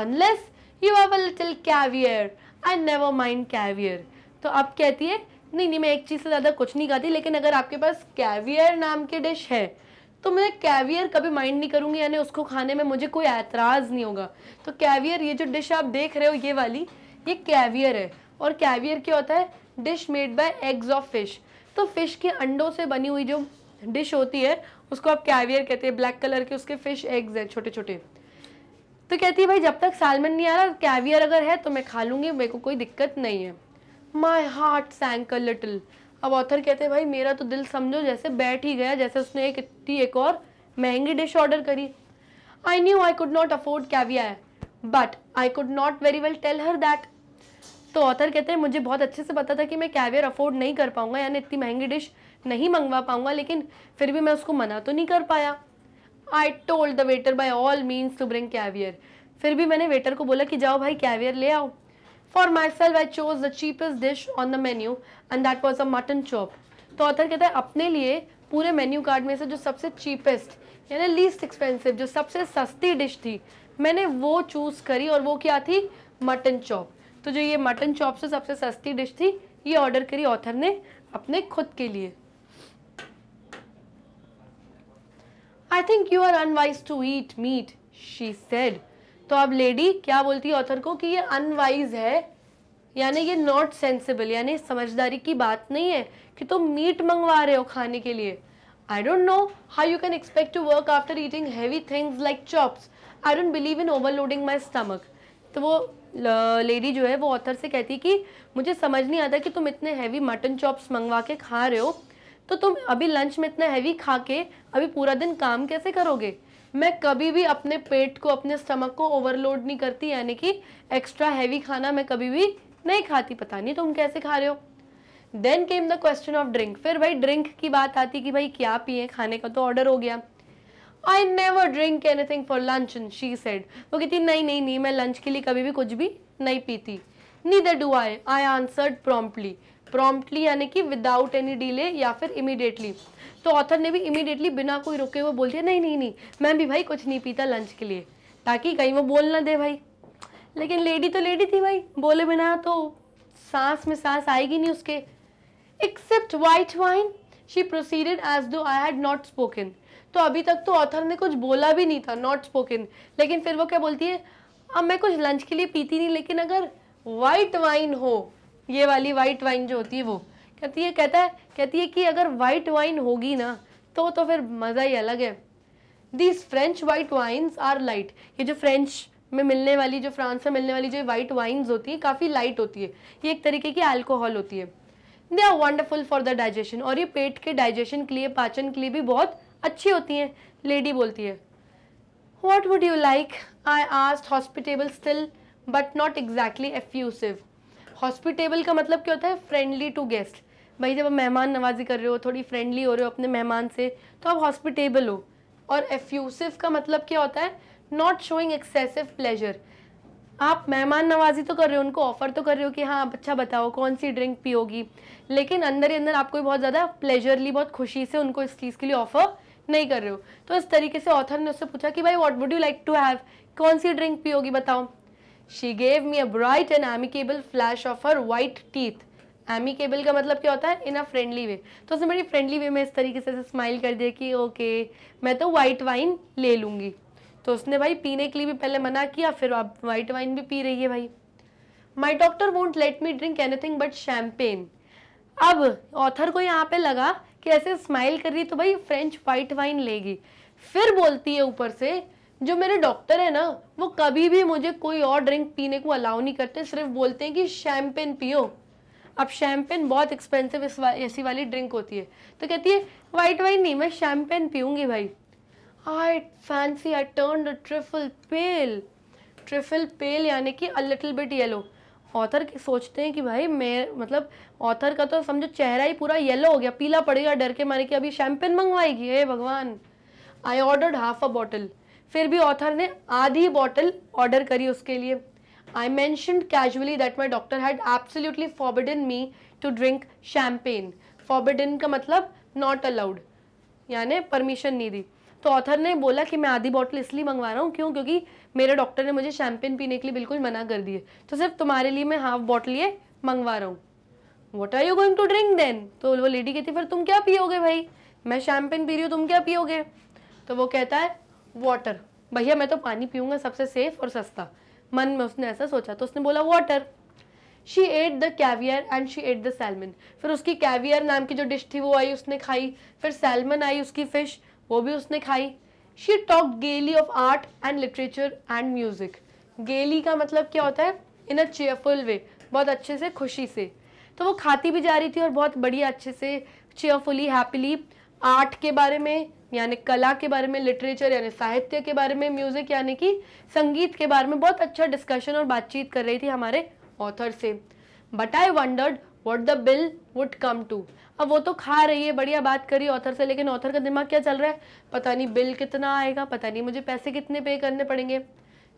A: unless you have a little caviar I never mind caviar तो आप कहती है नहीं नहीं मैं एक चीज़ से ज़्यादा कुछ नहीं खाती लेकिन अगर आपके पास कैवियर नाम की डिश है तो मैं कैवियर कभी माइंड नहीं करूँगी यानी उसको खाने में मुझे कोई एतराज़ नहीं होगा तो कैवियर ये जो डिश आप देख रहे हो ये वाली ये कैवियर है और कैवियर क्या होता है dish made by eggs of fish तो फिश के अंडों से बनी हुई जो डिश होती है उसको आप कैवियर कहते हैं ब्लैक कलर के उसके फिश एग्स हैं छोटे छोटे तो कहती है भाई जब तक सालमन नहीं आ रहा कैवियर अगर है तो मैं खा लूँगी मेरे को कोई दिक्कत नहीं है my heart sank a little अब ऑथर कहते हैं भाई मेरा तो दिल समझो जैसे बैठ ही गया जैसे उसने एक इतनी एक और महंगी डिश ऑर्डर करी I knew I could not afford caviar but I could not very well tell her that तो ऑथर कहते हैं मुझे बहुत अच्छे से पता था कि मैं कैवियर अफोर्ड नहीं कर पाऊंगा यानी इतनी महंगी डिश नहीं मंगवा पाऊंगा लेकिन फिर भी मैं उसको मना तो नहीं कर पाया I told the waiter by all means to bring caviar फिर भी मैंने वेटर को बोला कि जाओ भाई कैवियर ले आओ for myself I chose the cheapest dish on the menu and that was a mutton chop तो ऑथर कहते हैं अपने लिए पूरे मेन्यू कार्ड में से जो सबसे चीपेस्ट यानी लीस्ट एक्सपेंसिव जो सबसे सस्ती डिश थी मैंने वो चूज़ करी और वो क्या थी मटन चॉप तो जो ये मटन चॉप से सबसे सस्ती डिश थी ये ऑर्डर करी ऑथर ने अपने खुद के लिए I think you are unwise to eat meat she said तो अब लेडी क्या बोलती है ऑथर को कि ये अनवाइज है यानी ये नॉट सेंसिबल यानी समझदारी की बात नहीं है कि तुम मीट मंगवा रहे हो खाने के लिए I don't know how you can expect to work after eating heavy things like chops I don't believe in overloading my stomach तो वो लेडी जो है वो ऑथर से कहती कि मुझे समझ नहीं आता कि तुम इतने हैवी मटन चॉप्स मंगवा के खा रहे हो तो तुम अभी लंच में इतना हैवी खा के अभी पूरा दिन काम कैसे करोगे मैं कभी भी अपने पेट को अपने स्टमक को ओवरलोड नहीं करती यानी कि एक्स्ट्रा हैवी खाना मैं कभी भी नहीं खाती पता नहीं तुम कैसे खा रहे हो then came the question of drink फिर भाई ड्रिंक की बात आती कि भाई क्या पिए खाने का तो ऑर्डर हो गया I never drink anything for lunch she said वो कहती नहीं नहीं नहीं मैं लंच के लिए कभी भी कुछ भी नहीं पीती the do I I answered promptly promptly यानी कि विदाउट एनी डिले या फिर इमीडिएटली तो ऑथर ने भी इमीडिएटली बिना कोई रुके हुए बोल दिया नहीं नहीं नहीं मैं भी भाई कुछ नहीं पीता लंच के लिए ताकि कहीं वो बोल ना दे भाई लेकिन लेडी तो लेडी थी भाई बोले बिना तो सांस में सांस आएगी नहीं उसके except white wine she proceeded as though I had not spoken तो अभी तक तो ऑथर ने कुछ बोला भी नहीं था नॉट स्पोकन लेकिन फिर वो क्या बोलती है अब मैं कुछ लंच के लिए पीती नहीं लेकिन अगर वाइट वाइन हो ये वाली वाइट वाइन जो होती है वो कहती है कहता है कहती है कि अगर वाइट वाइन होगी ना तो तो फिर मज़ा ही अलग है these French white wines are light ये जो फ्रेंच में मिलने वाली जो फ्रांस में मिलने वाली जो वाइट वाइन्स होती हैं काफ़ी लाइट होती है ये एक तरीके की अल्कोहल होती है they are wonderful for the digestion और ये पेट के डाइजेशन के लिए पाचन के लिए भी बहुत अच्छी होती हैं लेडी बोलती है what would you like I asked hospitable still but not exactly effusive hospitable का मतलब क्या होता है फ्रेंडली टू गेस्ट भाई जब आप मेहमान नवाजी कर रहे हो थोड़ी फ्रेंडली हो रहे हो अपने मेहमान से तो आप हॉस्पिटेबल हो और एफ्यूसिव का मतलब क्या होता है नॉट शोइंग एक्सेसिव प्लेजर आप मेहमान नवाजी तो कर रहे हो उनको ऑफर तो कर रहे हो कि हाँ आप अच्छा बताओ कौन सी ड्रिंक पियोगी लेकिन अंदर ही अंदर आपको बहुत ज़्यादा प्लेजरली बहुत खुशी से उनको इस चीज़ के लिए ऑफर नहीं कर रहे हो तो इस तरीके से ऑथर ने उससे पूछा कि भाई what would you like to have कौन सी ड्रिंक पियोगी बताओ she gave me a bright and amicable flash of her white teeth amicable का मतलब क्या होता है इन अ फ्रेंडली वे तो उसने बड़ी फ्रेंडली वे में इस तरीके से स्माइल कर दिया कि ओके मैं तो वाइट वाइन ले लूँगी तो उसने भाई पीने के लिए भी पहले मना किया फिर आप वाइट वाइन भी पी रही है भाई my doctor won't let me drink anything but champagne अब ऑथर को यहाँ पे लगा कि ऐसे स्माइल कर रही तो भाई फ्रेंच वाइट वाइन लेगी फिर बोलती है ऊपर से जो मेरे डॉक्टर है ना वो कभी भी मुझे कोई और ड्रिंक पीने को अलाउ नहीं करते सिर्फ बोलते हैं कि शैम्पेन पियो अब शैम्पेन बहुत एक्सपेंसिव इस वा, ऐसी वाली ड्रिंक होती है तो कहती है वाइट वाइन नहीं मैं शैम्पेन पीऊँगी भाई I fancy I turn trifle pale trifle pale यानी कि a little bit yellow author सोचते हैं कि भाई मैं मतलब ऑथर का तो समझो चेहरा ही पूरा येलो हो गया पीला पड़ेगा डर के मारे कि अभी शैम्पेन मंगवाएगी हे भगवान I ordered half a bottle फिर भी ऑथर ने आधी बॉटल ऑर्डर करी उसके लिए I mention casually that my doctor had absolutely forbidden me to drink champagne forbidden का मतलब नॉट अलाउड यानी परमिशन नहीं दी तो ऑथर ने बोला कि मैं आधी बॉटल इसलिए मंगवा रहा हूँ क्यों क्योंकि मेरे डॉक्टर ने मुझे शैम्पेन पीने के लिए बिल्कुल मना कर दिए तो सिर्फ तुम्हारे लिए मैं हाफ बॉटल ये मंगवा रहा हूँ what are you going to drink then तो वो लेडी कहती फिर तुम क्या पियोगे भाई मैं शैम्पेन पी रही हूँ तुम क्या पियोगे तो वो कहता है वाटर भैया मैं तो पानी पीऊँगा सबसे सेफ और सस्ता मन में उसने ऐसा सोचा तो उसने बोला water she ate the caviar and she ate the salmon फिर उसकी कैवियर नाम की जो डिश थी वो आई उसने खाई फिर सैलमन आई उसकी फ़िश वो भी उसने खाई she talk gaily of art and literature and music gaily का मतलब क्या होता है इन अ चेयरफुल वे बहुत अच्छे से खुशी से तो वो खाती भी जा रही थी और बहुत बढ़िया अच्छे से चेयरफुली हैप्पीली आर्ट के बारे में यानी कला के बारे में लिटरेचर यानी साहित्य के बारे में म्यूजिक यानी कि संगीत के बारे में बहुत अच्छा डिस्कशन और बातचीत कर रही थी हमारे ऑथर से but I wondered what the bill would come to अब वो तो खा रही है बढ़िया बात करी ऑथर से लेकिन ऑथर का दिमाग क्या चल रहा है पता नहीं बिल कितना आएगा पता नहीं मुझे पैसे कितने पे करने पड़ेंगे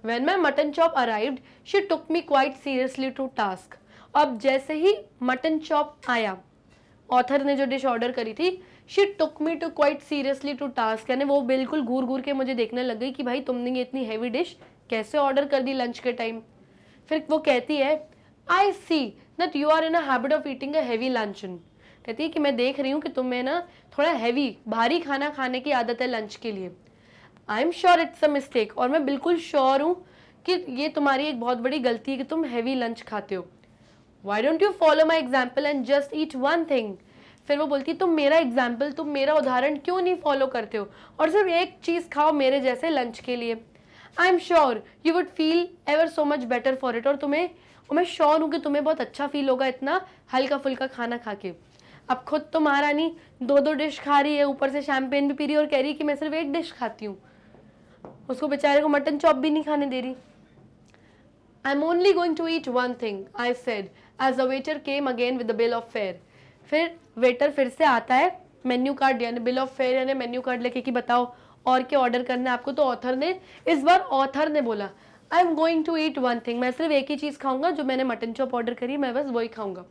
A: when my mutton chop arrived she took me quite seriously to task अब जैसे ही मटन चॉप आया ऑथर ने जो डिश ऑर्डर करी थी she took me to quite seriously to task यानी वो बिल्कुल घूर घूर के मुझे देखने लग गई कि भाई तुमने ये इतनी हैवी डिश कैसे ऑर्डर कर दी लंच के टाइम फिर वो कहती है I see that you are in a habit of eating a heavy luncheon कहती है कि मैं देख रही हूँ कि तुम्हें ना थोड़ा हैवी भारी खाना खाने की आदत है लंच के लिए I am sure it's a mistake और मैं बिल्कुल श्योर हूँ कि ये तुम्हारी एक बहुत बड़ी गलती है कि तुम हैवी लंच खाते हो why don't you follow my example and just eat one thing फिर वो बोलती तुम मेरा एग्जाम्पल तुम मेरा उदाहरण क्यों नहीं फॉलो करते हो और सिर्फ एक चीज़ खाओ मेरे जैसे लंच के लिए I am sure you would feel ever so much better for it और तुम्हें और मैं श्योर हूँ कि तुम्हें बहुत अच्छा फील होगा इतना हल्का फुल्का खाना खा के अब खुद तो महारानी दो दो डिश खा रही है ऊपर से शैम्पेन भी पी रही है और कह रही है कि मैं सिर्फ एक डिश खाती हूँ उसको बेचारे को मटन चॉप भी नहीं खाने दे रही I am only going to eat one thing I said as a waiter came again with the bill of fare फिर वेटर फिर से आता है मेन्यू कार्ड यानी बिल ऑफ फेयर यानी मेन्यू कार्ड लेके कि बताओ और क्या ऑर्डर करना है आपको तो ऑथर ने इस बार ऑथर ने बोला I am going to eat one thing मैं सिर्फ एक ही चीज़ खाऊंगा जो मैंने मटन चॉप ऑर्डर करी मैं बस वही खाऊंगा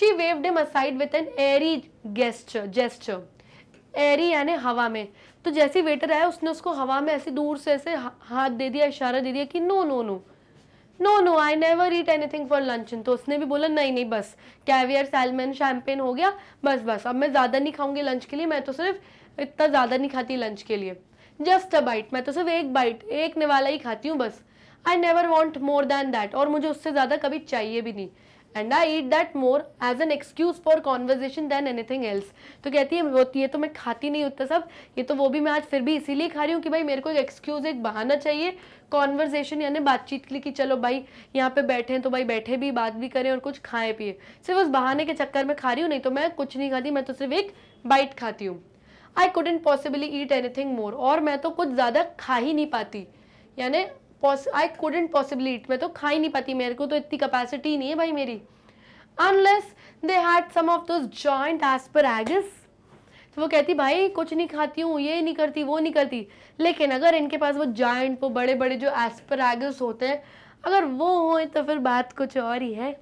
A: she waved him aside with an airy gesture gesture airy यानी हवा में तो जैसे वेटर आया उसने उसको हवा में ऐसे दूर से ऐसे हाथ दे दिया इशारा दे दिया कि no no no no no I never eat anything for luncheon तो उसने भी बोला नहीं नहीं बस कैवियर सैलमन शैम्पेन हो गया बस बस अब मैं ज़्यादा नहीं खाऊंगी लंच के लिए मैं तो सिर्फ इतना ज़्यादा नहीं खाती लंच के लिए जस्ट अ बाइट मैं तो सिर्फ एक बाइट एक निवाला ही खाती हूँ बस I never want more than that और मुझे उससे ज़्यादा कभी चाहिए भी नहीं and I eat that more as an excuse for conversation than anything else तो कहती है वो ये तो मैं खाती नहीं होता सब ये तो वो भी मैं आज फिर भी इसीलिए खा रही हूँ कि भाई मेरे को एक एक्सक्यूज एक बहाना चाहिए कॉन्वर्जेशन यानी बातचीत के लिए कि चलो भाई यहाँ पे बैठे हैं तो भाई बैठे भी बात भी करें और कुछ खाएं पिए सिर्फ उस बहाने के चक्कर में खा रही हूँ नहीं तो मैं कुछ नहीं खाती मैं तो सिर्फ एक बाइट खाती हूँ I couldn't possibly eat anything more और मैं तो कुछ ज़्यादा खा ही नहीं पाती यानी आई कूडेंट पॉसिबली इट मैं तो खा ही नहीं पाती मेरे को तो इतनी कैपेसिटी नहीं है भाई मेरी unless they had some of those giant एगिस तो वो कहती भाई कुछ नहीं खाती हूँ ये नहीं करती वो नहीं करती लेकिन अगर इनके पास वो जॉइंट वो बड़े बड़े जो एस्परागस होते हैं अगर वो हों तो फिर बात कुछ और ही है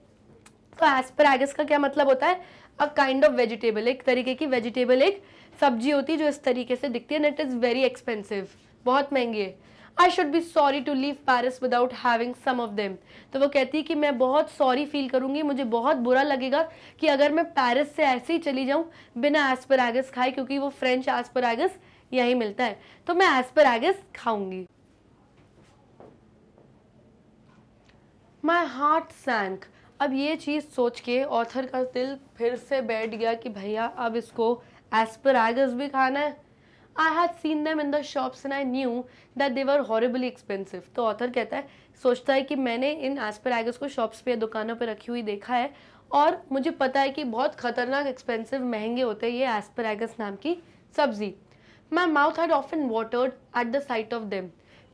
A: तो एस्परागस का क्या मतलब होता है अ काइंड ऑफ वेजिटेबल एक तरीके की वेजिटेबल एक सब्जी होती है जो इस तरीके से दिखती है इट इज़ वेरी एक्सपेंसिव बहुत महंगी है I should be sorry to leave Paris without having some of them तो वो कहती है कि मैं बहुत सॉरी फील करूंगी मुझे बहुत बुरा लगेगा कि अगर मैं पैरिस से ऐसे ही चली जाऊं बिना एस्परागस खाए क्योंकि वो फ्रेंच एस्परागस यही मिलता है तो मैं एस्परागस खाऊंगी माई हार्ट सैंक अब ये चीज़ सोच के ऑथर का दिल फिर से बैठ गया कि भैया अब इसको एस्परागस भी खाना है I had seen them in the shops and I knew that they were horribly expensive तो ऑथर कहता है सोचता है कि मैंने इन एस्पेरागस को शॉप्स पे दुकानों पे रखी हुई देखा है और मुझे पता है कि बहुत खतरनाक एक्सपेंसिव महंगे होते हैं ये एगस नाम की सब्जी my mouth had of often watered at the sight of them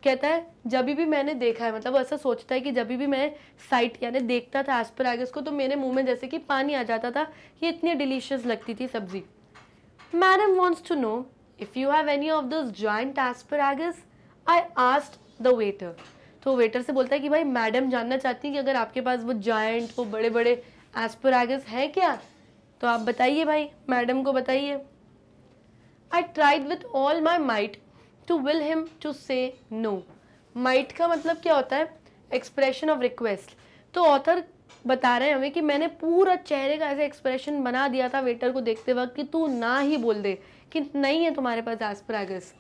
A: कहता है जब भी मैंने देखा है मतलब ऐसा सोचता है कि जब भी मैं साइट यानी देखता था एगस को तो मेरे मुंह में जैसे कि पानी आ जाता था ये इतनी डिलीशियस लगती थी सब्जी madam wants to know if you have any of those giant asparagus I asked the waiter तो वेटर से बोलता है कि भाई मैडम जानना चाहती हैं कि अगर आपके पास वो जॉइंट वो बड़े बड़े एस्परागस हैं क्या तो आप बताइए भाई मैडम को बताइए I tried with all my might to will him to say no might का मतलब क्या होता है एक्सप्रेशन ऑफ रिक्वेस्ट तो ऑथर बता रहे हैं हमें कि मैंने पूरा चेहरे का ऐसे एक्सप्रेशन बना दिया था वेटर को देखते वक्त कि तू ना ही बोल दे कि नहीं है तुम्हारे पास asparagus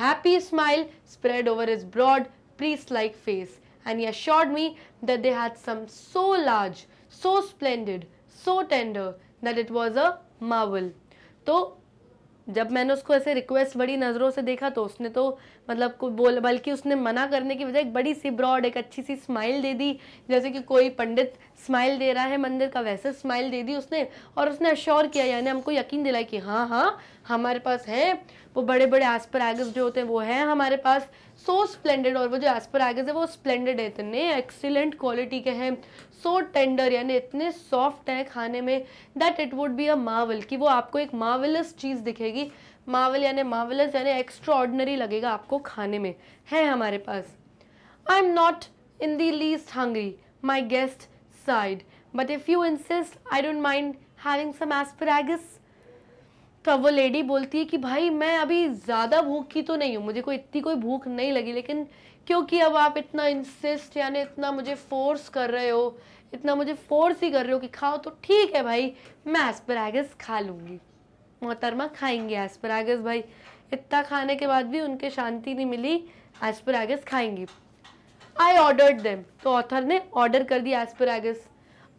A: happy smile spread over his broad priest like face and you assured me that they had some so large so splendid so tender that it was a marvel तो जब मैंने उसको ऐसे रिक्वेस्ट बड़ी नज़रों से देखा तो उसने तो मतलब को बोल बल्कि उसने मना करने की बजाय एक बड़ी सी ब्रॉड एक अच्छी सी स्माइल दे दी जैसे कि कोई पंडित स्माइल दे रहा है मंदिर का वैसे स्माइल दे दी उसने और उसने अश्योर किया यानी हमको यकीन दिलाया कि हाँ हाँ हमारे पास है वो बड़े बड़े एस्परागस जो होते हैं वो हैं हमारे पास सो so स्प्लेंडेड और वो जो एसपर है वो स्प्लेंडेड है इतने एक्सीलेंट क्वालिटी के हैं सो टेंडर यानी इतने सॉफ्ट हैं खाने में that it would be a marvel कि वो आपको एक मावलस चीज़ दिखेगी मावल यानी मावलस यानी एक्स्ट्रा लगेगा आपको खाने में है हमारे पास I am not in the least hungry my guest said but if you insist I don't mind having some asparagus तो वो लेडी बोलती है कि भाई मैं अभी ज़्यादा भूख की तो नहीं हूँ मुझे कोई इतनी कोई भूख नहीं लगी लेकिन क्योंकि अब आप इतना इंसिस्ट यानी इतना मुझे फोर्स कर रहे हो इतना मुझे फोर्स ही कर रहे हो कि खाओ तो ठीक है भाई मैं एस्परागस खा लूँगी मोहतरमा खाएंगे एस्परागस भाई इतना खाने के बाद भी उनके शांति नहीं मिली एस्परागस खाएंगी आई ऑर्डर देम तो ऑथर ने ऑर्डर कर दिया asparagus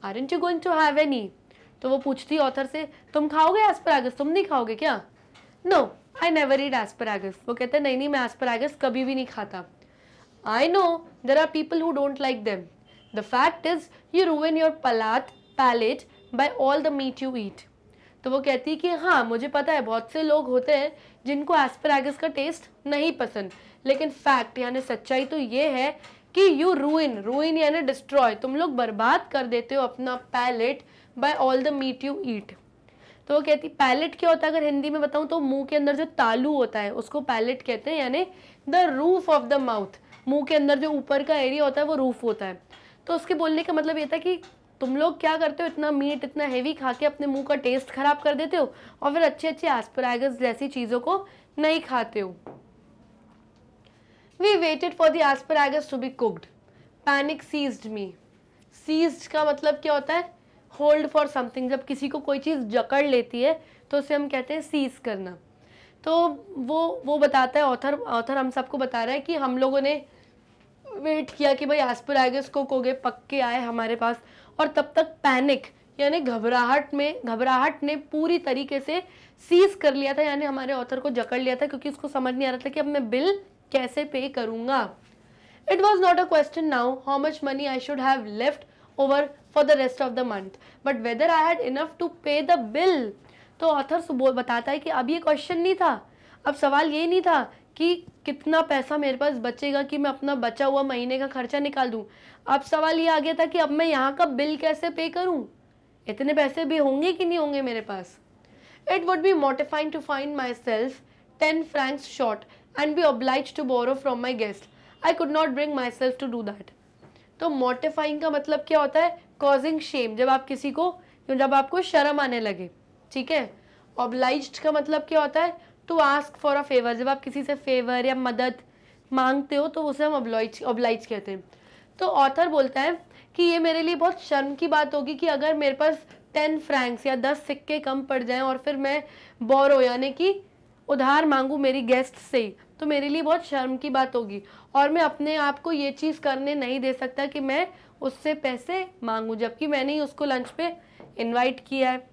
A: aren't you going to have any तो वो पूछती ऑथर से तुम खाओगे एस्परागस तुम नहीं खाओगे क्या no I never eat asparagus वो कहते नहीं नहीं मैं एस्परागस कभी भी नहीं खाता I know there are people who don't like them. The fact is you ruin your palate, palate by all the meat you eat. तो वो कहती है कि हाँ मुझे पता है बहुत से लोग होते हैं जिनको एस्परागस का टेस्ट नहीं पसंद लेकिन फैक्ट यानी सच्चाई तो ये है कि यू रूइन रूइन यानी डिस्ट्रॉय तुम लोग बर्बाद कर देते हो अपना palate by all the meat you eat तो वो कहती पैलेट क्या होता है अगर हिंदी में बताऊँ तो मुंह के अंदर जो तालू होता है उसको पैलेट कहते हैं यानी the roof of the mouth मुंह के अंदर जो ऊपर का एरिया होता है वो रूफ होता है तो उसके बोलने का मतलब ये था कि तुम लोग क्या करते हो इतना मीट इतना हैवी खा के अपने मुंह का टेस्ट ख़राब कर देते हो और फिर अच्छे अच्छे एस्परागस जैसी चीज़ों को नहीं खाते हो we waited for the asparagus to be cooked panic seized me seized का मतलब क्या होता है होल्ड फॉर समथिंग जब किसी को कोई चीज़ जकड़ लेती है तो उसे हम कहते हैं सीज करना तो वो वो बताता है ऑथर ऑथर हम सबको बता रहा है कि हम लोगों ने वेट किया कि भाई आसपुर आएगा उसको कोगे पक्के आए हमारे पास और तब तक पैनिक यानी घबराहट में घबराहट ने पूरी तरीके से सीज कर लिया था यानी हमारे ऑथर को जकड़ लिया था क्योंकि उसको समझ नहीं आ रहा था कि अब मैं बिल कैसे पे करूँगा it was not a question now how much money I should have left over for the rest of the month but whether I had enough to pay the bill तो author सुबह बताता है कि अब ये question नहीं था अब सवाल ये नहीं था कि कितना पैसा मेरे पास बचेगा कि मैं अपना बचा हुआ महीने का खर्चा निकाल दूँ अब सवाल ये आ गया था कि अब मैं यहाँ का बिल कैसे पे करूँ इतने पैसे भी होंगे कि नहीं होंगे मेरे पास it would be mortifying to find myself ten francs short and be obliged to borrow from my guest I could not bring myself to do that तो मोटिफाइंग का मतलब क्या होता है कॉजिंग शेम जब आप किसी को जब आपको शर्म आने लगे ठीक है ऑब्लाइज का मतलब क्या होता है to ask for a favour जब आप किसी से फेवर या मदद मांगते हो तो उसे हम ऑब्लाइज ऑब्लाइज कहते हैं तो ऑथर बोलता है कि ये मेरे लिए बहुत शर्म की बात होगी कि अगर मेरे पास टेन फ्रैंक्स या दस सिक्के कम पड़ जाएं और फिर मैं बोर हो यानी कि उधार मांगू मेरी गेस्ट से तो मेरे लिए बहुत शर्म की बात होगी और मैं अपने आप को ये चीज़ करने नहीं दे सकता कि मैं उससे पैसे मांगूँ जबकि मैंने ही उसको लंच पे इनवाइट किया है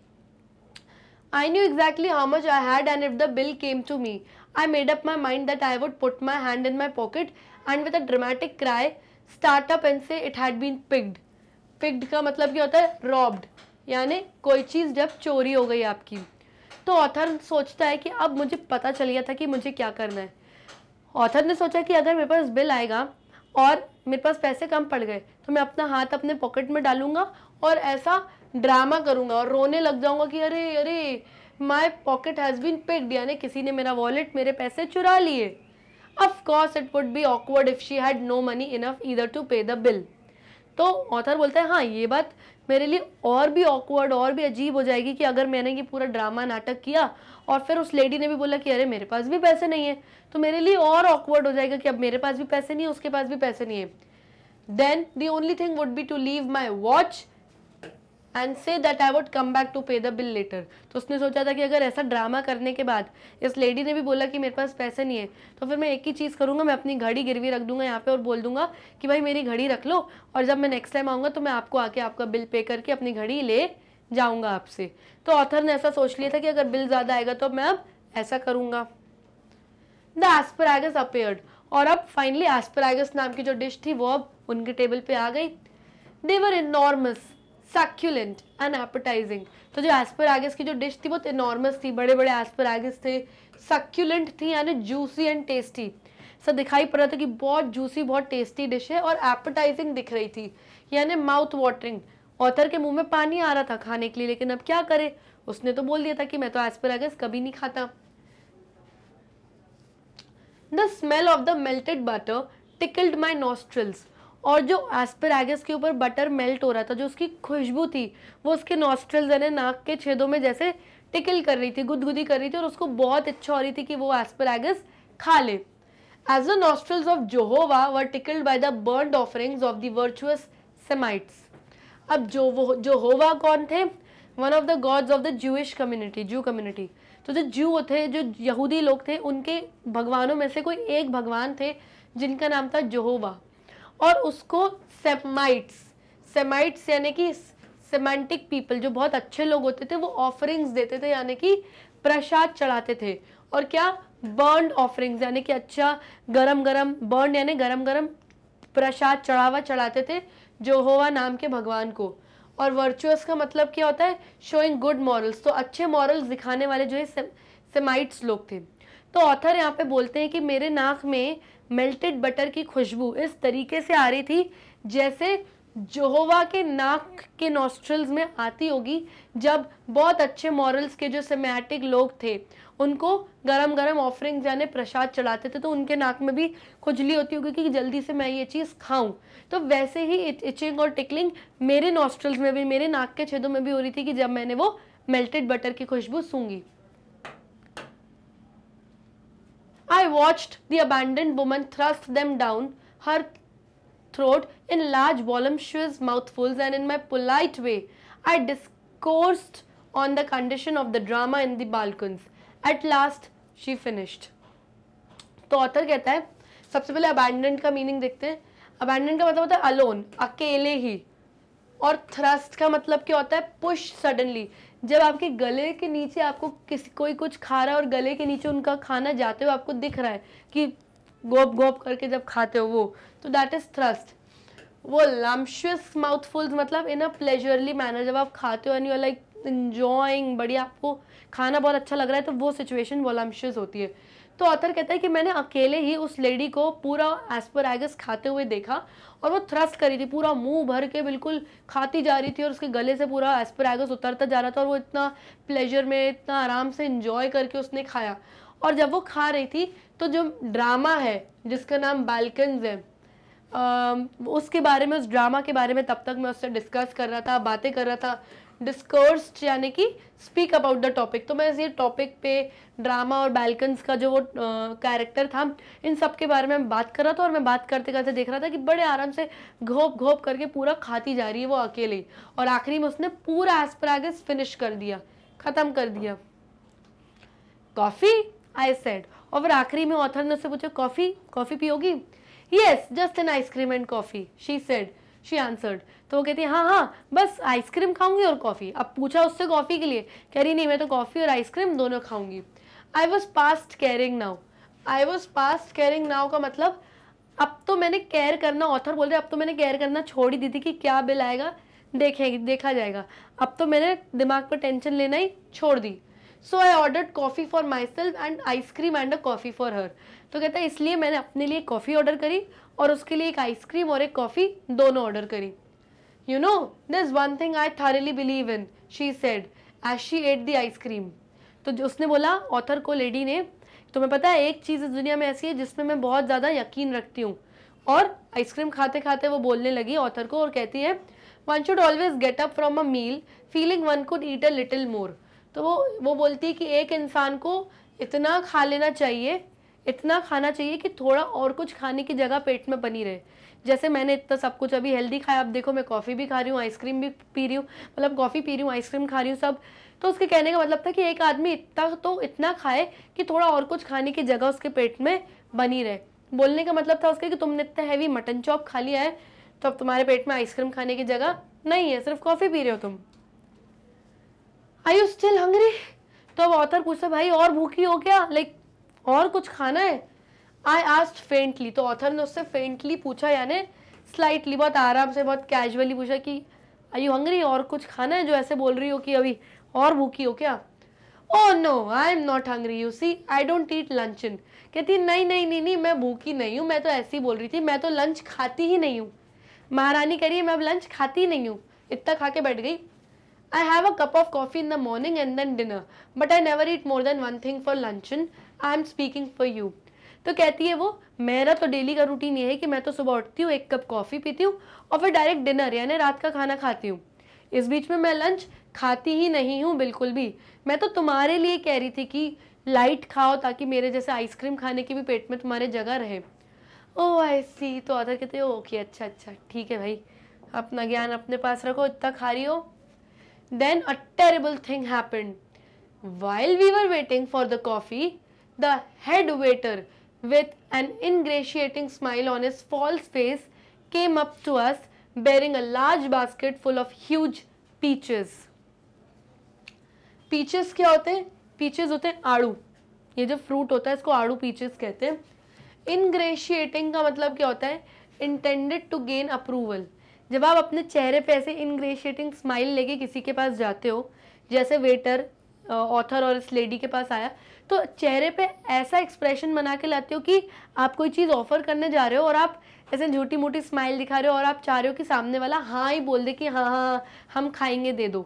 A: I knew exactly how much I had and if the bill came to me. I made up my mind that I would put my hand in my pocket and with a dramatic cry, start up and say it had been picked. Picked का मतलब क्या होता है robbed. यानी कोई चीज़ जब चोरी हो गई आपकी तो ऑथर सोचता है कि अब मुझे पता चल गया था कि मुझे क्या करना है ऑथर ने सोचा कि अगर मेरे पास बिल आएगा और मेरे पास पैसे कम पड़ गए तो मैं अपना हाथ अपने पॉकेट में डालूंगा और ऐसा ड्रामा करूँगा और रोने लग जाऊंगा कि अरे अरे my pocket has been picked यानी किसी ने मेरा वॉलेट मेरे पैसे चुरा लिए of course it would be awkward if she had no money enough इधर टू पे द बिल तो ऑथर बोलता है हाँ ये बात मेरे लिए और भी ऑकवर्ड और भी अजीब हो जाएगी कि अगर मैंने ये पूरा ड्रामा नाटक किया और फिर उस लेडी ने भी बोला कि अरे मेरे पास भी पैसे नहीं है तो मेरे लिए और ऑकवर्ड हो जाएगा कि अब मेरे पास भी पैसे नहीं है उसके पास भी पैसे नहीं है then the only thing would be to leave my watch and say that I would come back to pay the bill later तो उसने सोचा था कि अगर ऐसा ड्रामा करने के बाद इस लेडी ने भी बोला कि मेरे पास पैसे नहीं है तो फिर मैं एक ही चीज़ करूँगा मैं अपनी घड़ी गिरवी रख दूंगा यहाँ पे और बोल दूंगा कि भाई मेरी घड़ी रख लो और जब मैं नेक्स्ट टाइम आऊँगा तो मैं आपको आके आपका बिल पे करके अपनी घड़ी ले जाऊँगा आपसे तो ऑथर ने ऐसा सोच लिया था कि अगर बिल ज़्यादा आएगा तो मैं अब ऐसा करूँगा द एस्परागस अपेयर्ड और अब फाइनली एस्परागस नाम की जो डिश थी वो अब उनके टेबल पर आ गई they were enormous succulent and appetising तो जो एस्परागस की जो डिश थी बहुत इनॉर्मस थी बड़े बड़े एस्परागस थे सक्यूलेंट थी यानी जूसी एंड टेस्टी सर दिखाई पड़ रहा था कि बहुत जूसी बहुत टेस्टी डिश है और एपेटाइजिंग दिख रही थी यानी माउथ वाटरिंग ऑथर के मुंह में पानी आ रहा था खाने के लिए लेकिन अब क्या करे उसने तो बोल दिया था कि मैं तो एस्परागस कभी नहीं खाता the smell of the melted butter tickled my nostrils और जो एस्परागस के ऊपर बटर मेल्ट हो रहा था जो उसकी खुशबू थी वो उसके नॉस्ट्रल्स यानी नाक के छेदों में जैसे टिकल कर रही थी गुदगुदी कर रही थी और उसको बहुत इच्छा हो रही थी कि वो एस्परागस खा ले as the nostrils of Jehovah were tickled by the burnt offerings of the virtuous Semites अब जो वो जोहोवा कौन थे one of the gods of the Jewish community Jew community तो जो जू थे जो यहूदी लोग थे उनके भगवानों में से कोई एक भगवान थे जिनका नाम था जोहोवा और उसको सेमाइट्स सेमाइट्स यानी कि सेमेंटिक पीपल जो बहुत अच्छे लोग होते थे वो ऑफरिंग्स देते थे यानी कि प्रसाद चढ़ाते थे और क्या बर्न ऑफरिंग्स यानी कि अच्छा गरम गरम बर्न यानी गरम गरम प्रसाद चढ़ावा चढ़ाते थे जोहोवा नाम के भगवान को और वर्चुअस का मतलब क्या होता है शोइंग गुड मॉरल्स तो अच्छे मॉरल्स दिखाने वाले जो है सेमाइट्स लोग थे तो ऑथर यहाँ पे बोलते हैं कि मेरे नाक में मेल्टेड बटर की खुशबू इस तरीके से आ रही थी जैसे जोहोवा के नाक के नॉस्ट्रल्स में आती होगी जब बहुत अच्छे मॉरल्स के जो सेमेटिक लोग थे उनको गरम गरम ऑफरिंग्स यानी प्रसाद चढ़ाते थे तो उनके नाक में भी खुजली होती होगी कि जल्दी से मैं ये चीज़ खाऊं तो वैसे ही इचिंग और टिकलिंग मेरे नॉस्ट्रल्स में भी मेरे नाक के छेदों में भी हो रही थी कि जब मैंने वो मेल्टेड बटर की खुशबू सूंगी I watched the abandoned woman thrust them down her throat in large voluptuous mouthfuls and in my polite way I discoursed on the condition of the drama in the Balkans. At last she finished. तो author कहता है सबसे पहले abandoned का meaning देखते हैं abandoned का मतलब होता है alone अकेले ही और थ्रस्ट का मतलब क्या होता है पुश सडनली जब आपके गले के नीचे आपको किसी कोई कुछ खा रहा है और गले के नीचे उनका खाना जाते हुए आपको दिख रहा है कि गोप गोप करके जब खाते हो वो तो दैट इज थ्रस्ट वो लम्शियस माउथफुल्स मतलब इन अ प्लेजरली मैनर जब आप खाते हो एंड यू लाइक इन्जॉइंग बढ़िया आपको खाना बहुत अच्छा लग रहा है तो वो सिचुएशन वो लम्शियस होती है तो ऑथर कहता है कि मैंने अकेले ही उस लेडी को पूरा एस्परागस खाते हुए देखा और वो थ्रस्ट करी थी पूरा मुंह भर के बिल्कुल खाती जा रही थी और उसके गले से पूरा एस्परागस उतरता जा रहा था और वो इतना प्लेजर में इतना आराम से इंजॉय करके उसने खाया और जब वो खा रही थी तो जो ड्रामा है जिसका नाम बालकन्स है आ, उसके बारे में उस ड्रामा के बारे में तब तक मैं उससे डिस्कस कर रहा था बातें कर रहा था डिस्कर्स यानी कि स्पीक अबाउट द टॉपिक तो मैं ये टॉपिक पे ड्रामा और बैल्कन्स का जो वो कैरेक्टर था इन सब के बारे में बात कर रहा था और मैं बात करते करते देख रहा था कि बड़े आराम से घोप घोप करके पूरा खाती जा रही है वो अकेले और आखिरी में उसने पूरा एस्परागस फिनिश कर दिया ख़त्म कर दिया कॉफ़ी आई सेड और फिर आखिरी में ऑथर ने उससे पूछा कॉफ़ी कॉफ़ी पियोगी yes just an ice cream and coffee she said she answered तो वो कहती है हाँ हाँ बस आइसक्रीम खाऊंगी और कॉफ़ी अब पूछा उससे कॉफ़ी के लिए कह रही नहीं मैं तो कॉफ़ी और आइसक्रीम दोनों खाऊंगी I was past caring now I was past caring now का मतलब अब तो मैंने केयर करना ऑथर बोल रहे अब तो मैंने केयर करना छोड़ ही दी थी कि क्या बिल आएगा देखेंगे देखा जाएगा अब तो मैंने दिमाग पर टेंशन लेना ही छोड़ दी so I ordered coffee for myself and ice cream and a coffee for her तो कहता है इसलिए मैंने अपने लिए कॉफ़ी ऑर्डर करी और उसके लिए एक आइसक्रीम और एक कॉफ़ी दोनों ऑर्डर करी you know this one thing I thoroughly believe in she said as she ate the ice cream तो उसने बोला ऑथर को लेडी ने तुम्हें पता है एक चीज़ इस दुनिया में ऐसी है जिसमें मैं बहुत ज़्यादा यकीन रखती हूँ और आइसक्रीम खाते खाते वो बोलने लगी ऑथर को और कहती है one should always get up from a meal feeling one could eat a little more तो वो वो बोलती है कि एक इंसान को इतना खा लेना चाहिए इतना खाना चाहिए कि थोड़ा और कुछ खाने की जगह पेट में बनी रहे जैसे मैंने इतना सब कुछ अभी हेल्दी खाया आप देखो मैं कॉफ़ी भी खा रही हूँ आइसक्रीम भी पी रही हूँ मतलब कॉफ़ी पी रही हूँ आइसक्रीम खा रही हूँ सब तो उसके कहने का मतलब था कि एक आदमी इतना तो इतना खाए कि थोड़ा और कुछ खाने की जगह उसके पेट में बनी रहे बोलने का मतलब था उसके कि तुमने इतना हैवी मटन चॉप खा लिया है तो अब तुम्हारे पेट में आइसक्रीम खाने की जगह नहीं है सिर्फ कॉफ़ी पी रहे हो तुम आई यू स्टिल हंग्री तो अब ऑथर पूछते भाई और भूखी हो क्या लाइक like, और कुछ खाना है आई आस्ट फेंटली तो ऑथर ने उससे फेंटली पूछा यानी स्लाइटली बहुत आराम से बहुत कैजुअली पूछा कि आई यू हंग्री और कुछ खाना है जो ऐसे बोल रही हो कि अभी और भूखी हो क्या oh no I am not hungry you see I don't eat luncheon कहती नहीं नहीं नहीं नहीं मैं भूखी नहीं हूँ मैं तो ऐसे ही बोल रही थी मैं तो लंच खाती ही नहीं हूँ महारानी कह रही है मैं अब लंच खाती ही नहीं हूँ इतना खा के बैठ गई I have a cup of coffee in the morning and then dinner, but I never eat more than one thing for luncheon. I am speaking for you. तो कहती है वो मेरा तो डेली का रूटीन ये है कि मैं तो सुबह उठती हूँ एक कप कॉफ़ी पीती हूँ और फिर डायरेक्ट डिनर यानी रात का खाना खाती हूँ इस बीच में मैं लंच खाती ही नहीं हूँ बिल्कुल भी मैं तो तुम्हारे लिए कह रही थी कि लाइट खाओ ताकि मेरे जैसे आइसक्रीम खाने की भी पेट में तुम्हारे जगह रहे ओ आई सी तो आधा कहते हो ओके अच्छा अच्छा ठीक है भाई अपना ज्ञान अपने पास रखो इतना खा रही हो Then a terrible thing happened. While we were waiting for the coffee, the head waiter, with an ingratiating smile on his false face, came up to us bearing a large basket full of huge peaches. Peaches kya hote Peaches hote aadu ye jo fruit hota hai isko aadu peaches kehte hain Ingratiating ka matlab kya hota hai Intended to gain approval. जब आप अपने चेहरे पे ऐसे इनग्रेशिएटिंग smile लेके किसी के पास जाते हो जैसे वेटर ऑथर और इस लेडी के पास आया तो चेहरे पे ऐसा एक्सप्रेशन बना के लाते हो कि आप कोई चीज़ ऑफर करने जा रहे हो और आप ऐसे झूठी मोटी स्माइल दिखा रहे हो और आप चाह रहे हो कि सामने वाला हाँ ही बोल दे कि हाँ हाँ हम खाएंगे दे दो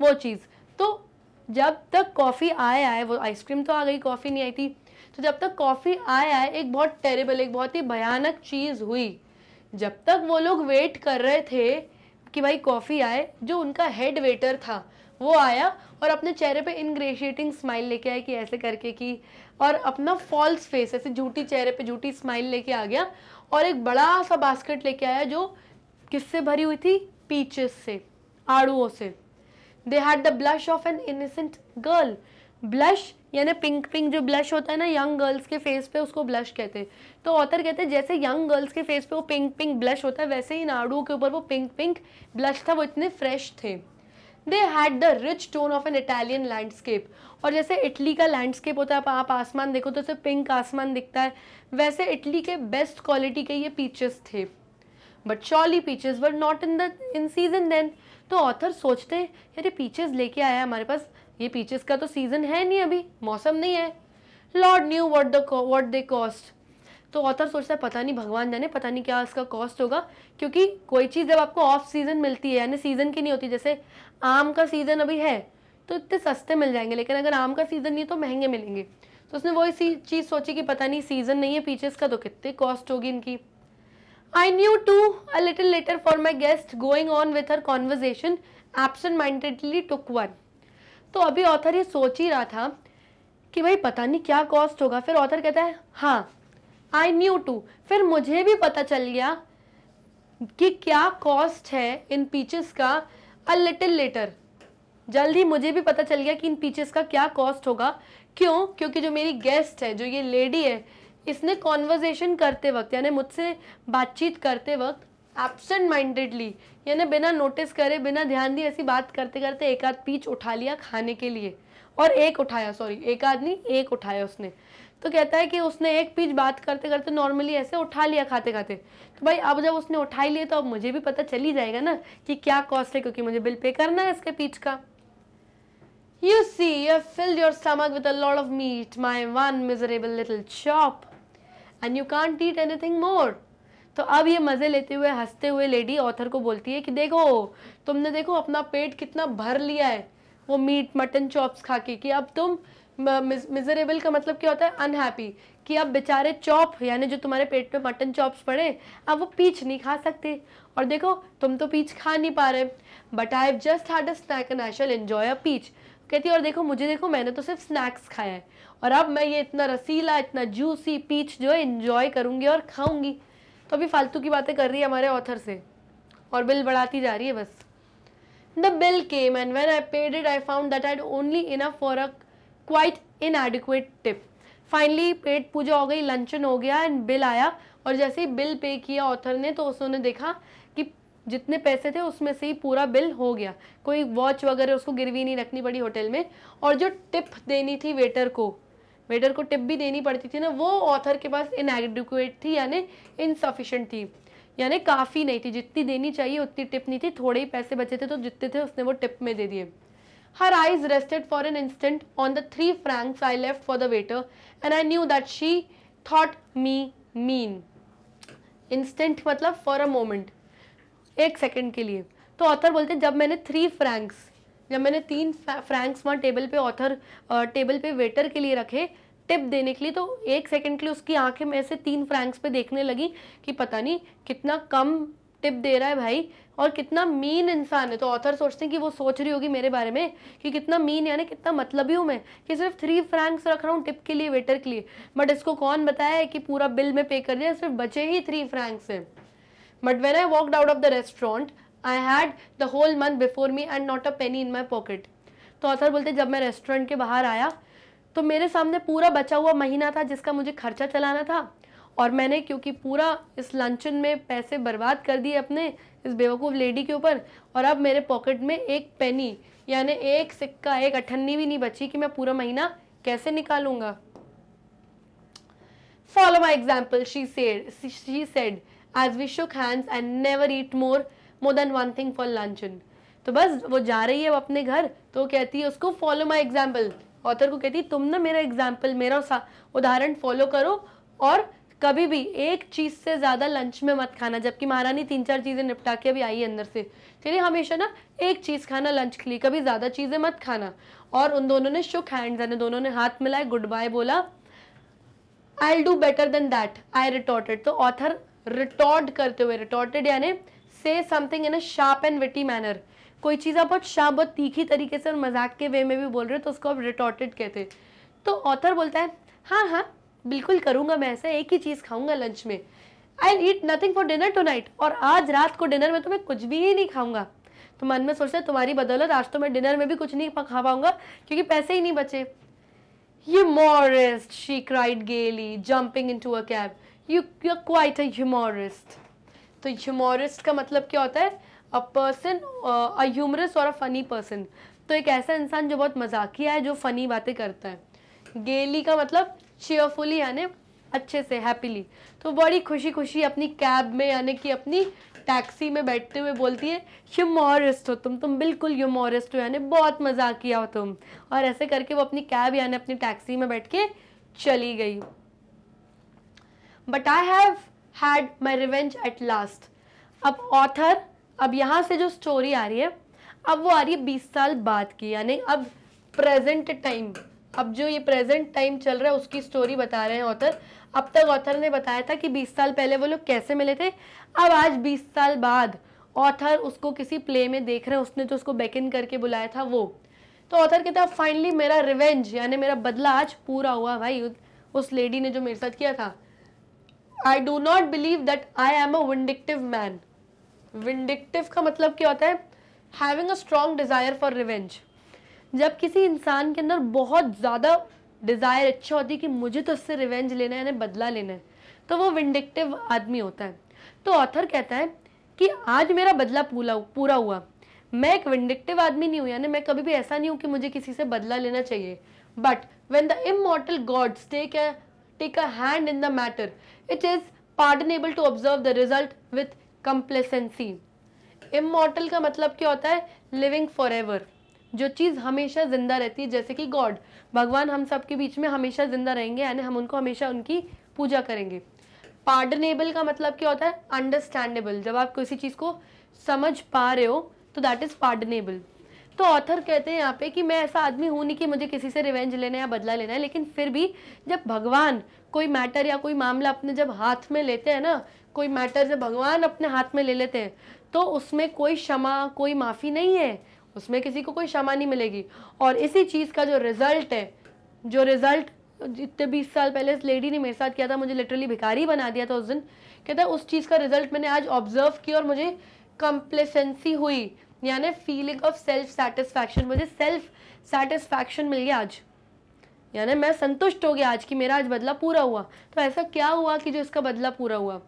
A: वो चीज़ तो जब तक कॉफ़ी आए आए वो आइसक्रीम तो आ गई कॉफ़ी नहीं आई थी तो जब तक कॉफ़ी आए आए एक बहुत टेरेबल एक बहुत ही भयानक चीज़ हुई जब तक वो लोग वेट कर रहे थे कि भाई कॉफ़ी आए जो उनका हेड वेटर था वो आया और अपने चेहरे पे इनग्रेशिएटिंग स्माइल लेके आया कि ऐसे करके कि और अपना फॉल्स फेस ऐसे झूठी चेहरे पे झूठी स्माइल लेके आ गया और एक बड़ा सा बास्केट लेके आया जो किससे भरी हुई थी पीचेस से आड़ुओं से they had the blush of an innocent girl blush यानी पिंक पिंक जो ब्लश होता है ना यंग गर्ल्स के फेस पे उसको ब्लश कहते हैं तो ऑथर कहते हैं जैसे यंग गर्ल्स के फेस पे वो पिंक पिंक ब्लश होता है वैसे ही नाडू के ऊपर वो पिंक पिंक ब्लश था वो इतने फ्रेश थे they had the rich tone of an Italian landscape और जैसे इटली का लैंडस्केप होता है आप आसमान देखो तो उसे पिंक आसमान दिखता है वैसे इटली के बेस्ट क्वालिटी के ये पीचेस थे but surely peaches were not in the in season then तो ऑथर सोचते हैं यार ये पीचेस लेके आया हमारे पास ये पीचेस का तो सीजन है नहीं अभी मौसम नहीं है Lord knew what the they cost तो ऑथर सोचता है पता नहीं भगवान जाने पता नहीं क्या इसका कॉस्ट होगा क्योंकि कोई चीज़ जब आपको ऑफ सीजन मिलती है यानी सीजन की नहीं होती जैसे आम का सीजन अभी है तो इतने सस्ते मिल जाएंगे लेकिन अगर आम का सीजन नहीं तो महंगे मिलेंगे तो उसने वही चीज़ सोची कि पता नहीं सीजन नहीं है पीचेस का तो कितने कॉस्ट होगी इनकी I knew too a little later for my guest going on with her conversation absent mindedly took one तो अभी ऑथर ये सोच ही रहा था कि भाई पता नहीं क्या कॉस्ट होगा फिर ऑथर कहता है हाँ आई न्यू टू फिर मुझे भी पता चल गया कि क्या कॉस्ट है इन पीचेस का अ लिटिल लेटर जल्द ही मुझे भी पता चल गया कि इन पीचेस का क्या कॉस्ट होगा क्यों क्योंकि जो मेरी गेस्ट है जो ये लेडी है इसने कॉन्वर्जेशन करते वक्त यानी मुझसे बातचीत करते वक्त एबसेंट माइंडेडली यानी बिना नोटिस करे बिना ध्यान दिए ऐसी बात करते करते एक आध पीच उठा लिया खाने के लिए और एक उठाया सॉरी एक आदमी एक उठाया उसने तो कहता है कि उसने एक पीच बात करते करते नॉर्मली ऐसे उठा लिया खाते खाते तो भाई अब जब उसने उठाई लिया तो अब मुझे भी पता चल ही जाएगा ना कि क्या कॉस्ट है क्योंकि मुझे बिल पे करना है इसके पीच का you see you filled your stomach with a lot of meat my one miserable little little and you can't eat anything more तो अब ये मज़े लेते हुए हंसते हुए लेडी ऑथर को बोलती है कि देखो तुमने देखो अपना पेट कितना भर लिया है वो मीट मटन चॉप्स खा के कि अब तुम मिजरेबल का मतलब क्या होता है अनहैप्पी कि अब बेचारे चॉप यानी जो तुम्हारे पेट में मटन चॉप्स पड़े अब वो पीच नहीं खा सकते और देखो तुम तो पीच खा नहीं पा रहे but I have just had a snack and I shall enjoy a peach कहती है और देखो मुझे देखो मैंने तो सिर्फ स्नैक्स खाया है और अब मैं ये इतना रसीला इतना जूसी पीच जो है इन्जॉय करूँगी और खाऊँगी तो अभी फालतू की बातें कर रही है हमारे ऑथर से और बिल बढ़ाती जा रही है बस the bill came and when I paid it I found that I only enough for a quite adequate tip finally पेट पूजा हो गई लंचन हो गया एंड बिल आया और जैसे ही बिल पे किया ऑथर ने तो उसने देखा कि जितने पैसे थे उसमें से ही पूरा बिल हो गया कोई वॉच वगैरह उसको गिरवी नहीं रखनी पड़ी होटल में और जो टिप देनी थी वेटर को वेटर को टिप भी देनी पड़ती थी ना वो ऑथर के पास इनएडिकुएट थी यानी इनसफिशेंट थी यानी काफ़ी नहीं थी जितनी देनी चाहिए उतनी टिप नहीं थी थोड़े ही पैसे बचे थे तो जितने थे उसने वो टिप में दे दिए her eyes rested for an instant on the three francs I left for the waiter and I knew that she thought me mean instant मतलब फॉर अ मोमेंट एक सेकेंड के लिए तो ऑथर बोलते जब मैंने थ्री फ्रैंक्स जब मैंने तीन फ्रैंक्स वहाँ टेबल पे ऑथर टेबल पे वेटर के लिए रखे टिप देने के लिए तो एक सेकंड के लिए उसकी आंखें में से तीन फ्रैंक्स पे देखने लगी कि पता नहीं कितना कम टिप दे रहा है भाई और कितना मीन इंसान है तो ऑथर सोचते हैं कि वो सोच रही होगी मेरे बारे में कि कितना मीन यानी कितना मतलब ही हूँ मैं कि सिर्फ थ्री फ्रैंक्स रख रहा हूँ टिप के लिए वेटर के लिए बट इसको कौन बताया है कि पूरा बिल में पे कर दिया सिर्फ बचे ही थ्री फ्रैंक्स हैं but when I walked out of the restaurant I had the whole month before me and not a penny in my pocket तो ऑथर बोलते जब मैं रेस्टोरेंट के बाहर आया तो मेरे सामने पूरा बचा हुआ महीना था जिसका मुझे खर्चा चलाना था और मैंने क्योंकि पूरा इस लंचन में पैसे बर्बाद कर दिए अपने इस बेवकूफ़ लेडी के ऊपर और अब मेरे पॉकेट में एक पेनी यानी एक सिक्का एक अठन्नी भी नहीं बची कि मैं पूरा महीना कैसे निकालूंगा follow my example she said she said as we shook hands and never eat more more than one thing for luncheon तो बस वो जा रही है वो अपने घर तो कहती है उसको फॉलो माई एग्जाम्पल ऑथर को कहती है तुम ना मेरा एग्जाम्पल मेरा उदाहरण फॉलो करो और कभी भी एक चीज़ से ज़्यादा लंच में मत खाना जबकि महारानी तीन चार चीज़ें निपटा के अभी आई अंदर से चलिए हमेशा ना एक चीज़ खाना लंच के लिए कभी ज़्यादा चीज़ें मत खाना और उन दोनों ने शुक हैंड यानी दोनों ने हाथ मिलाए गुड बाय बोला I do better than that I retorted तो ऑथर रिटॉर्ट करते हुए रिटॉर्टेड यानी से something in a sharp and witty manner कोई चीज़ आप बहुत शार्प बहुत तीखी तरीके से और मजाक के वे में भी बोल रहे हो तो उसको आप रिटॉर्टेड कहते तो ऑथर बोलता है हाँ हाँ बिल्कुल करूँगा मैं ऐसा एक ही चीज़ खाऊंगा लंच में I eat nothing for dinner too और आज रात को डिनर में तो मैं कुछ भी ही नहीं खाऊंगा तो मन में सोचते तुम्हारी बदौलत आज तो मैं डिनर में भी कुछ नहीं खा पाऊंगा क्योंकि पैसे ही नहीं बचे humorist she cried gaily jumping into a cab you you quite a humorist तो ह्यूमोरिस्ट का मतलब क्या होता है अ पर्सन अ ह्यूमरस और अ फनी पर्सन तो एक ऐसा इंसान जो बहुत मजाकिया है जो फ़नी बातें करता है गेली का मतलब चेयरफुली यानी अच्छे से हैप्पीली तो बड़ी खुशी खुशी अपनी कैब में यानी कि अपनी टैक्सी में बैठते हुए बोलती है ह्यूमोरिस्ट हो तुम तुम बिल्कुल ह्यूमोरिस्ट हो यानी बहुत मजाकिया हो तुम और ऐसे करके वो अपनी कैब यानी अपनी टैक्सी में बैठ के चली गई but I have had my revenge at last अब ऑथर अब यहाँ से जो स्टोरी आ रही है अब वो आ रही है बीस साल बाद की यानी अब प्रेजेंट टाइम अब जो ये प्रेजेंट टाइम चल रहा है उसकी स्टोरी बता रहे हैं ऑथर अब तक ऑथर ने बताया था कि 20 साल पहले वो लोग कैसे मिले थे अब आज 20 साल बाद ऑथर उसको किसी प्ले में देख रहे हैं उसने जो तो उसको बैकिन करके बुलाया था वो तो ऑथर कहता है फाइनली मेरा रिवेंज यानी मेरा बदला आज पूरा हुआ भाई उस लेडी ने जो मेरे साथ किया था I do not believe that I am a vindictive man vindictive का मतलब क्या होता है having a strong desire for revenge जब किसी इंसान के अंदर बहुत ज़्यादा डिज़ायर अच्छा होती है कि मुझे तो उससे रिवेंज लेना है यानी बदला लेना है तो वो विंडिक्टिव आदमी होता है तो ऑथर कहता है कि आज मेरा बदला पूरा पूरा हुआ मैं एक विंडिक्टिव आदमी नहीं हूँ यानी मैं कभी भी ऐसा नहीं हूँ कि मुझे किसी से बदला लेना चाहिए but when the immortal gods take a take a hand in the matter it is pardonable to observe the result with complacency immortal का मतलब क्या होता है लिविंग फॉर एवर जो चीज़ हमेशा जिंदा रहती है जैसे कि गॉड भगवान हम सबके बीच में हमेशा जिंदा रहेंगे यानी हम उनको हमेशा उनकी पूजा करेंगे पार्डनेबल का मतलब क्या होता है अंडरस्टैंडेबल जब आप किसी चीज़ को समझ पा रहे हो तो दैट इज़ पार्डनेबल तो ऑथर कहते हैं यहाँ पे कि मैं ऐसा आदमी हूँ नहीं कि मुझे किसी से रिवेंज लेना या बदला लेना है लेकिन फिर भी जब भगवान कोई मैटर या कोई मामला अपने जब हाथ में लेते हैं ना कोई मैटर जब भगवान अपने हाथ में ले लेते हैं तो उसमें कोई क्षमा कोई माफ़ी नहीं है उसमें किसी को कोई क्षमा नहीं मिलेगी और इसी चीज़ का जो रिज़ल्ट है जो रिज़ल्ट जितने बीस साल पहले इस लेडी ने मेरे साथ किया था मुझे लिटरली भिखारी बना दिया था उस दिन कहता उस चीज़ का रिजल्ट मैंने आज ऑब्जर्व किया और मुझे कंप्लेसेंसी हुई यानी फीलिंग ऑफ सेल्फ सेटिस्फैक्शन मुझे सेल्फ सेटिस्फैक्शन मिल गया आज यानी मैं संतुष्ट हो गया आज की मेरा आज बदला पूरा हुआ तो ऐसा क्या हुआ कि जो इसका बदला पूरा हुआ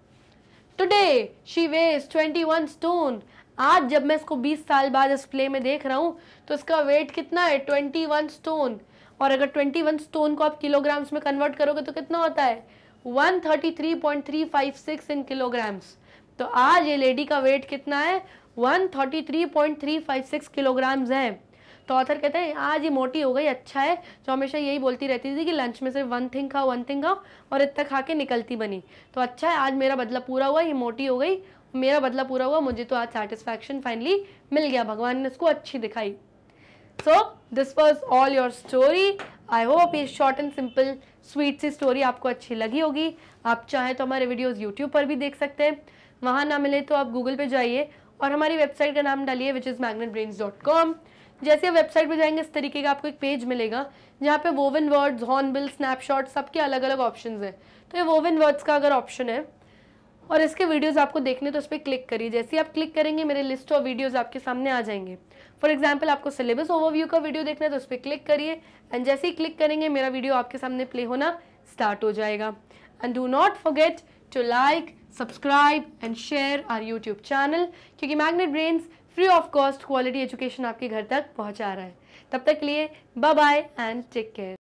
A: today she weighs twenty one stone आज जब मैं इसको 20 साल बाद इस प्ले में देख रहा हूँ तो इसका वेट कितना है 21 स्टोन और अगर 21 स्टोन को आप किलोग्राम्स में कन्वर्ट करोगे तो कितना होता है 133.356 इन किलोग्राम्स तो आज ये लेडी का वेट कितना है 133.356 किलोग्राम्स है तो ऑथर कहते हैं आज ये मोटी हो गई अच्छा है जो हमेशा यही बोलती रहती थी कि लंच में सिर्फ वन थिंग खाओ वन थिंग खाओ और इतना खा के निकलती बनी तो अच्छा है आज मेरा बदला पूरा हुआ ये मोटी हो गई मेरा बदला पूरा हुआ मुझे तो आज सेटिस्फैक्शन फाइनली मिल गया भगवान ने उसको अच्छी दिखाई so this was all your story I hope ये शॉर्ट एंड सिंपल स्वीट सी स्टोरी आपको अच्छी लगी होगी आप चाहें तो हमारे वीडियोस यूट्यूब पर भी देख सकते हैं वहाँ ना मिले तो आप गूगल पे जाइए और हमारी वेबसाइट का नाम डालिए which is magnet brains dot com जैसे आप वेबसाइट पर जाएंगे इस तरीके का आपको एक पेज मिलेगा जहाँ पे वोवन वर्ड्स हॉर्नबिल स्नैपशॉट सबके अलग अलग ऑप्शन हैं तो ये वोवन वर्ड्स का अगर ऑप्शन है और इसके वीडियोस आपको देखने तो उस पर क्लिक करिए जैसे ही आप क्लिक करेंगे मेरे लिस्ट और वीडियोस आपके सामने आ जाएंगे फॉर एग्जांपल आपको सिलेबस ओवरव्यू का वीडियो देखना है तो उस पर क्लिक करिए एंड जैसे ही क्लिक करेंगे मेरा वीडियो आपके सामने प्ले होना स्टार्ट हो जाएगा and do not forget to like subscribe and share our YouTube channel क्योंकि magnet brains free of cost quality education आपके घर तक पहुंचा रहा है तब तक के लिए bye bye and take care